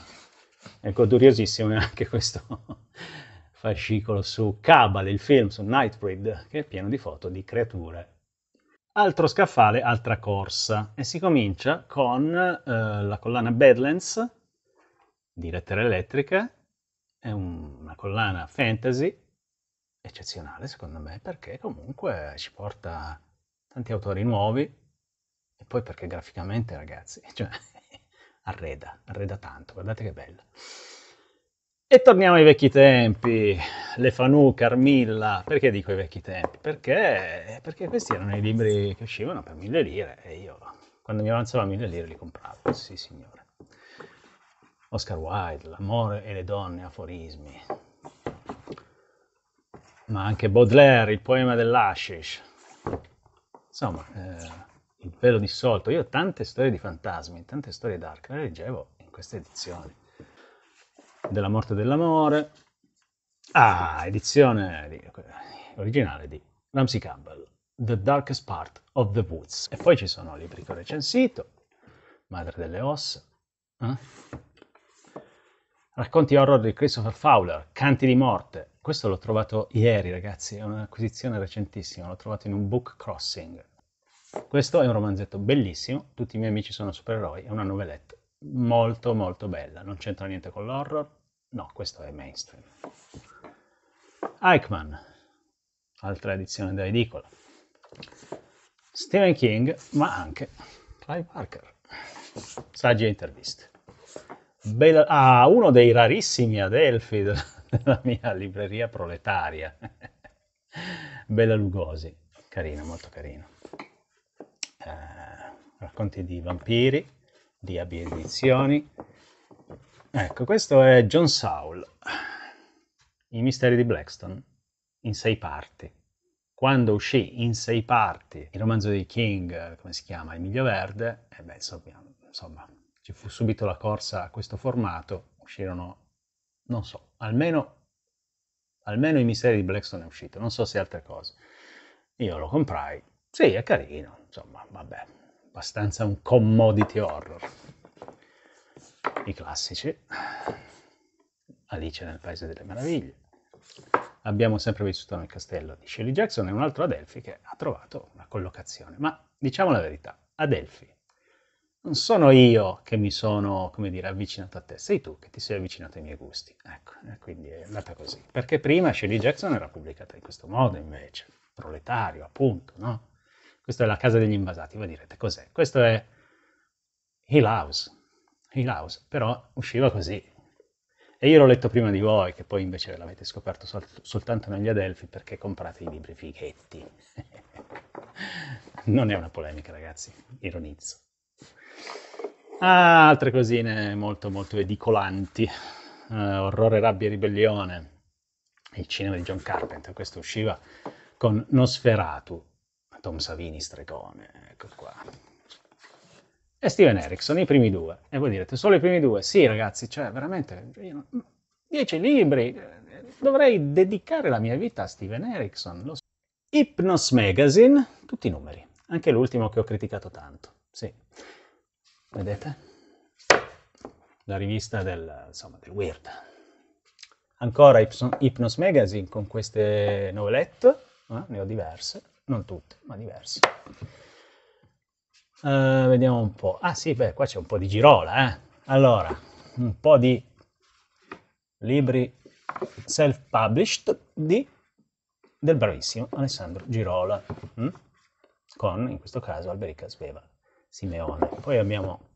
E goduriosissimo è anche questo fascicolo su Cabal, il film su Nightbreed, che è pieno di foto di creature. Altro scaffale, altra corsa, e si comincia con eh, la collana Badlands di lettere elettriche, è un, una collana fantasy eccezionale secondo me perché comunque ci porta tanti autori nuovi, e poi perché graficamente, ragazzi, cioè, arreda, arreda tanto, guardate che bello. E torniamo ai vecchi tempi, Le Fanu, Carmilla, perché dico i vecchi tempi? Perché, perché questi erano i libri che uscivano per mille lire e io quando mi avanzava mille lire li compravo, sì signore. Oscar Wilde, L'amore e le donne, aforismi, ma anche Baudelaire, il poema dell'Ashish. Insomma, eh, il velo dissolto. Io ho tante storie di fantasmi, tante storie dark, le leggevo in questa edizione. Della morte dell'amore, ah, edizione di, originale di Ramsey Campbell, The Darkest Part of the Woods. E poi ci sono libri che ho recensito, Madre delle ossa, eh? Racconti horror di Christopher Fowler, Canti di morte. Questo l'ho trovato ieri, ragazzi, è un'acquisizione recentissima, l'ho trovato in un book crossing questo è un romanzetto bellissimo, tutti i miei amici sono supereroi, è una novellette molto molto bella, non c'entra niente con l'horror, no, questo è mainstream. Eichmann, altra edizione da edicola. Stephen King, ma anche Clive Parker. Saggi e interviste. Bella, ah, uno dei rarissimi adelfi della, mia libreria proletaria. Bella Lugosi, carino, molto carino. Eh, racconti di vampiri, di abbie Ecco, questo è John Saul, I misteri di Blackstone, in sei parti. Quando uscì in sei parti il romanzo di King, eh, come si chiama, Emilio Verde, e eh beh, insomma, insomma, ci fu subito la corsa a questo formato, uscirono, non so, almeno, almeno i misteri di Blackstone è uscito, non so se altre cose. Io lo comprai, sì, è carino, insomma, vabbè, abbastanza un commodity horror. I classici, Alice nel Paese delle Meraviglie. Abbiamo sempre vissuto nel castello di Shirley Jackson e un altro Adelphi che ha trovato una collocazione. Ma diciamo la verità, Adelphi, non sono io che mi sono, come dire, avvicinato a te, sei tu che ti sei avvicinato ai miei gusti. Ecco, quindi è andata così. Perché prima Shirley Jackson era pubblicata in questo modo, invece, proletario, appunto, no? Questa è la casa degli invasati, voi direte cos'è? Questo è Hill House, Hill House, però usciva così. E io l'ho letto prima di voi, che poi invece l'avete scoperto sol soltanto negli Adelphi perché comprate i libri fighetti. non è una polemica, ragazzi, ironizzo. Ah, altre cosine molto molto edicolanti. Uh, Orrore, rabbia e ribellione. Il cinema di John Carpenter, questo usciva con Nosferatu, Tom Savini stregone, ecco qua. E Steven Erickson, i primi due. E voi direte, solo i primi due? Sì ragazzi, cioè veramente, io, dieci libri, dovrei dedicare la mia vita a Steven Erickson. Lo so. Hypnos Magazine, tutti i numeri, anche l'ultimo che ho criticato tanto, sì. Vedete? La rivista del, insomma, del weird. Ancora Hypnos Magazine con queste novelette, eh? ne ho diverse non tutte, ma diverse. Uh, vediamo un po'. Ah sì, beh, qua c'è un po' di girola, eh. Allora, un po' di libri self-published di, del bravissimo Alessandro Girola, mh? Hm? con, in questo caso, Alberica Sveva Simeone. Poi abbiamo...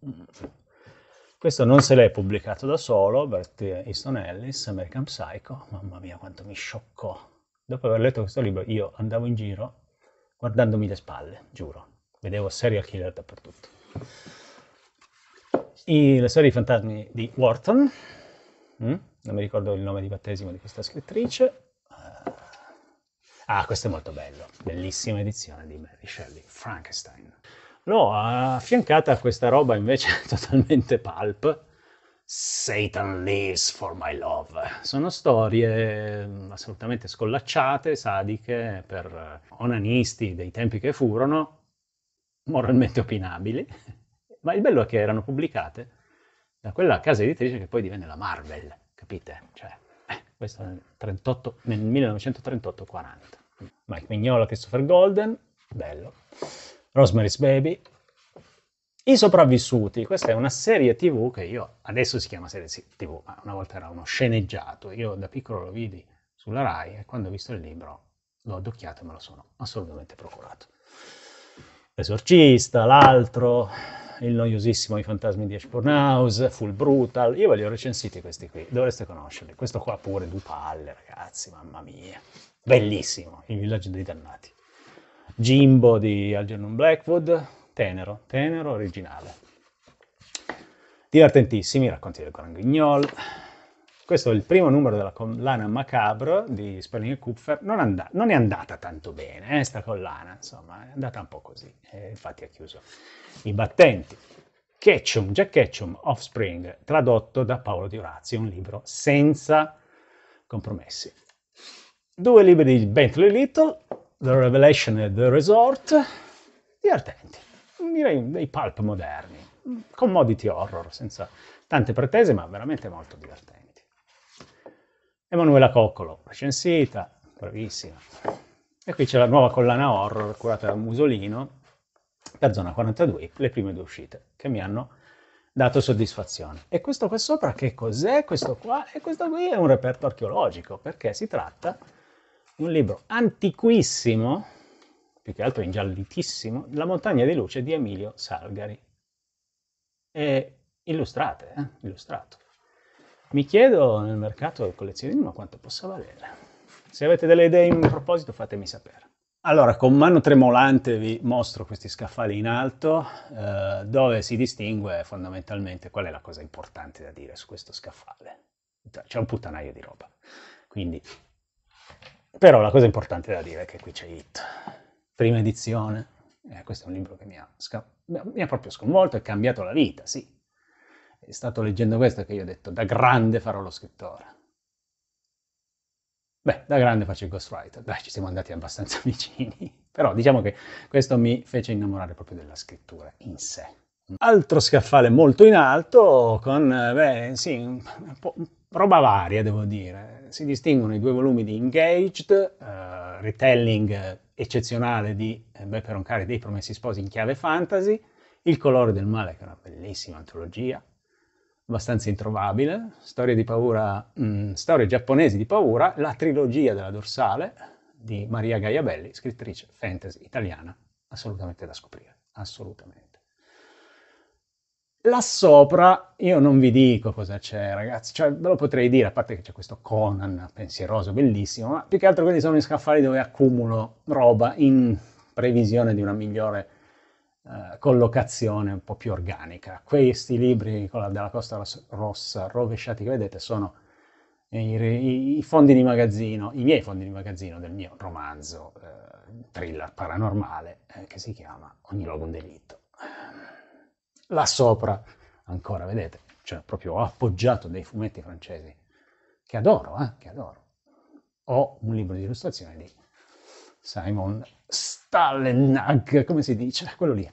Questo non se l'è pubblicato da solo, Bert Easton Ellis, American Psycho. Mamma mia, quanto mi scioccò. Dopo aver letto questo libro, io andavo in giro guardandomi le spalle, giuro. Vedevo serial killer dappertutto. I, la storia dei fantasmi di Wharton, mm? non mi ricordo il nome di battesimo di questa scrittrice. Ah, questo è molto bello, bellissima edizione di Mary Shelley, Frankenstein. L'ho affiancata a questa roba invece totalmente pulp, Satan lives for my love. Sono storie mm, assolutamente scollacciate, sadiche, per eh, onanisti dei tempi che furono, moralmente opinabili, ma il bello è che erano pubblicate da quella casa editrice che poi divenne la Marvel, capite? Cioè, eh, questo nel, 38, nel 1938-40. Mike Mignola, Christopher Golden, bello. Rosemary's Baby, i sopravvissuti, questa è una serie tv che io, adesso si chiama serie tv, ma una volta era uno sceneggiato, io da piccolo lo vidi sulla RAI e quando ho visto il libro l'ho addocchiato e me lo sono assolutamente procurato. L'esorcista, l'altro, il noiosissimo I fantasmi di Ashburn House, Full Brutal, io ve li ho recensiti questi qui, dovreste conoscerli. Questo qua pure, due palle ragazzi, mamma mia, bellissimo, Il villaggio dei dannati. Jimbo di Algernon Blackwood, tenero, tenero originale. Divertentissimi, i racconti del Guignol. Questo è il primo numero della collana macabro di Sperling e Kupfer. Non, and- non, è andata tanto bene, eh, sta collana, insomma, è andata un po' così. Eh, infatti ha chiuso i battenti. Ketchum, Jack Ketchum, Offspring, tradotto da Paolo Di Orazio, un libro senza compromessi. Due libri di Bentley Little, The Revelation e The Resort, divertenti direi dei pulp moderni, commodity horror, senza tante pretese, ma veramente molto divertenti. Emanuela Coccolo, recensita, bravissima. E qui c'è la nuova collana horror curata da Musolino per Zona 42, le prime due uscite, che mi hanno dato soddisfazione. E questo qua sopra che cos'è? Questo qua? E questo qui è un reperto archeologico, perché si tratta di un libro antiquissimo, più che altro ingiallitissimo, La montagna di luce di Emilio Salgari. È illustrate, eh? illustrato. Mi chiedo nel mercato del collezionismo quanto possa valere. Se avete delle idee in proposito fatemi sapere. Allora, con mano tremolante vi mostro questi scaffali in alto, eh, dove si distingue fondamentalmente qual è la cosa importante da dire su questo scaffale. Cioè, c'è un puttanaio di roba. Quindi, però la cosa importante da dire è che qui c'è Hit prima edizione. Eh, questo è un libro che mi ha, mi ha proprio sconvolto e cambiato la vita, sì. È stato leggendo questo che io ho detto, da grande farò lo scrittore. Beh, da grande faccio il ghostwriter, dai, ci siamo andati abbastanza vicini. Però diciamo che questo mi fece innamorare proprio della scrittura in sé. altro scaffale molto in alto con, eh, beh, sì, un po', roba varia, devo dire. Si distinguono i due volumi di Engaged, eh, retelling eccezionale di eh, Beppe Roncari dei Promessi Sposi in chiave fantasy, Il colore del male, che è una bellissima antologia, abbastanza introvabile, storie di paura, mh, mm, storie giapponesi di paura, la trilogia della dorsale di Maria Gaiabelli, scrittrice fantasy italiana, assolutamente da scoprire, assolutamente. Là sopra io non vi dico cosa c'è, ragazzi, cioè ve lo potrei dire, a parte che c'è questo Conan pensieroso, bellissimo, ma più che altro quelli sono gli scaffali dove accumulo roba in previsione di una migliore eh, collocazione un po' più organica. Questi libri della Costa Rossa rovesciati che vedete sono i, i, fondi di magazzino, i miei fondi di magazzino del mio romanzo eh, thriller paranormale eh, che si chiama Ogni luogo un delitto là sopra, ancora, vedete, cioè proprio ho appoggiato dei fumetti francesi, che adoro, eh, che adoro. Ho un libro di illustrazione di Simon Stallenag, come si dice? Quello lì.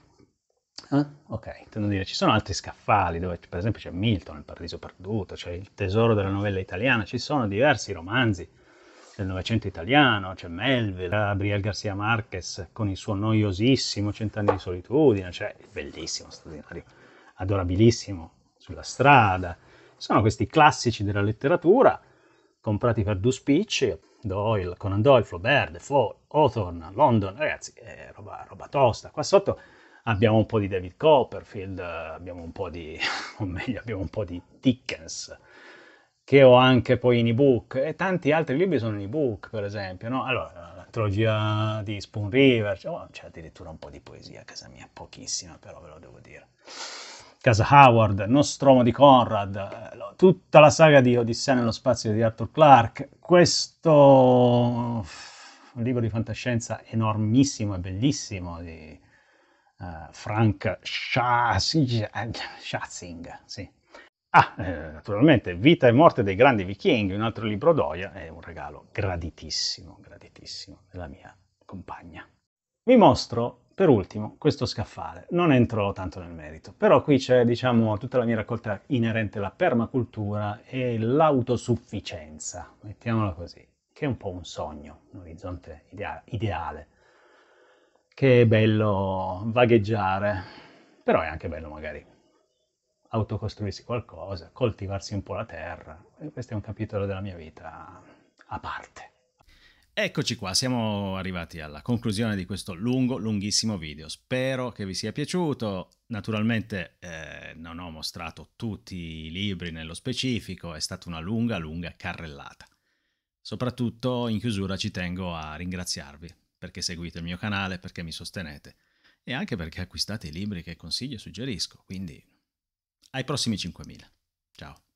Eh? Ok, intendo dire, ci sono altri scaffali dove per esempio c'è Milton, Il Paradiso Perduto, c'è Il Tesoro della Novella Italiana, ci sono diversi romanzi del Novecento italiano, c'è Melville, Gabriel Garcia Marquez con il suo noiosissimo Cent'anni di solitudine, cioè bellissimo, straordinario, adorabilissimo, sulla strada. Sono questi classici della letteratura comprati per due speech, Doyle, Conan Doyle, Flaubert, Defoe, Hawthorne, London, ragazzi, è roba, roba tosta. Qua sotto abbiamo un po' di David Copperfield, abbiamo un po' di, o meglio, abbiamo un po' di Dickens, che ho anche poi in ebook e tanti altri libri sono in ebook, per esempio, no? Allora, la trilogia di Spoon River, cioè, oh, c'è addirittura un po' di poesia a casa mia, pochissima però ve lo devo dire. Casa Howard, Nostromo di Conrad, eh, tutta la saga di Odissea nello spazio di Arthur Clarke, questo libro di fantascienza enormissimo e bellissimo di uh, Frank Schatzing, sì, Ah, eh, naturalmente, Vita e morte dei grandi vichinghi, un altro libro d'oia, è un regalo graditissimo, graditissimo della mia compagna. Vi mostro per ultimo questo scaffale. Non entro tanto nel merito, però qui c'è diciamo tutta la mia raccolta inerente alla permacultura e l'autosufficienza, mettiamola così, che è un po' un sogno, un orizzonte idea ideale. Che è bello vagheggiare, però è anche bello magari autocostruirsi qualcosa, coltivarsi un po' la terra. E questo è un capitolo della mia vita a parte. Eccoci qua, siamo arrivati alla conclusione di questo lungo, lunghissimo video. Spero che vi sia piaciuto. Naturalmente eh, non ho mostrato tutti i libri nello specifico, è stata una lunga, lunga carrellata. Soprattutto in chiusura ci tengo a ringraziarvi perché seguite il mio canale, perché mi sostenete e anche perché acquistate i libri che consiglio e suggerisco. Quindi ai prossimi 5.000. Ciao.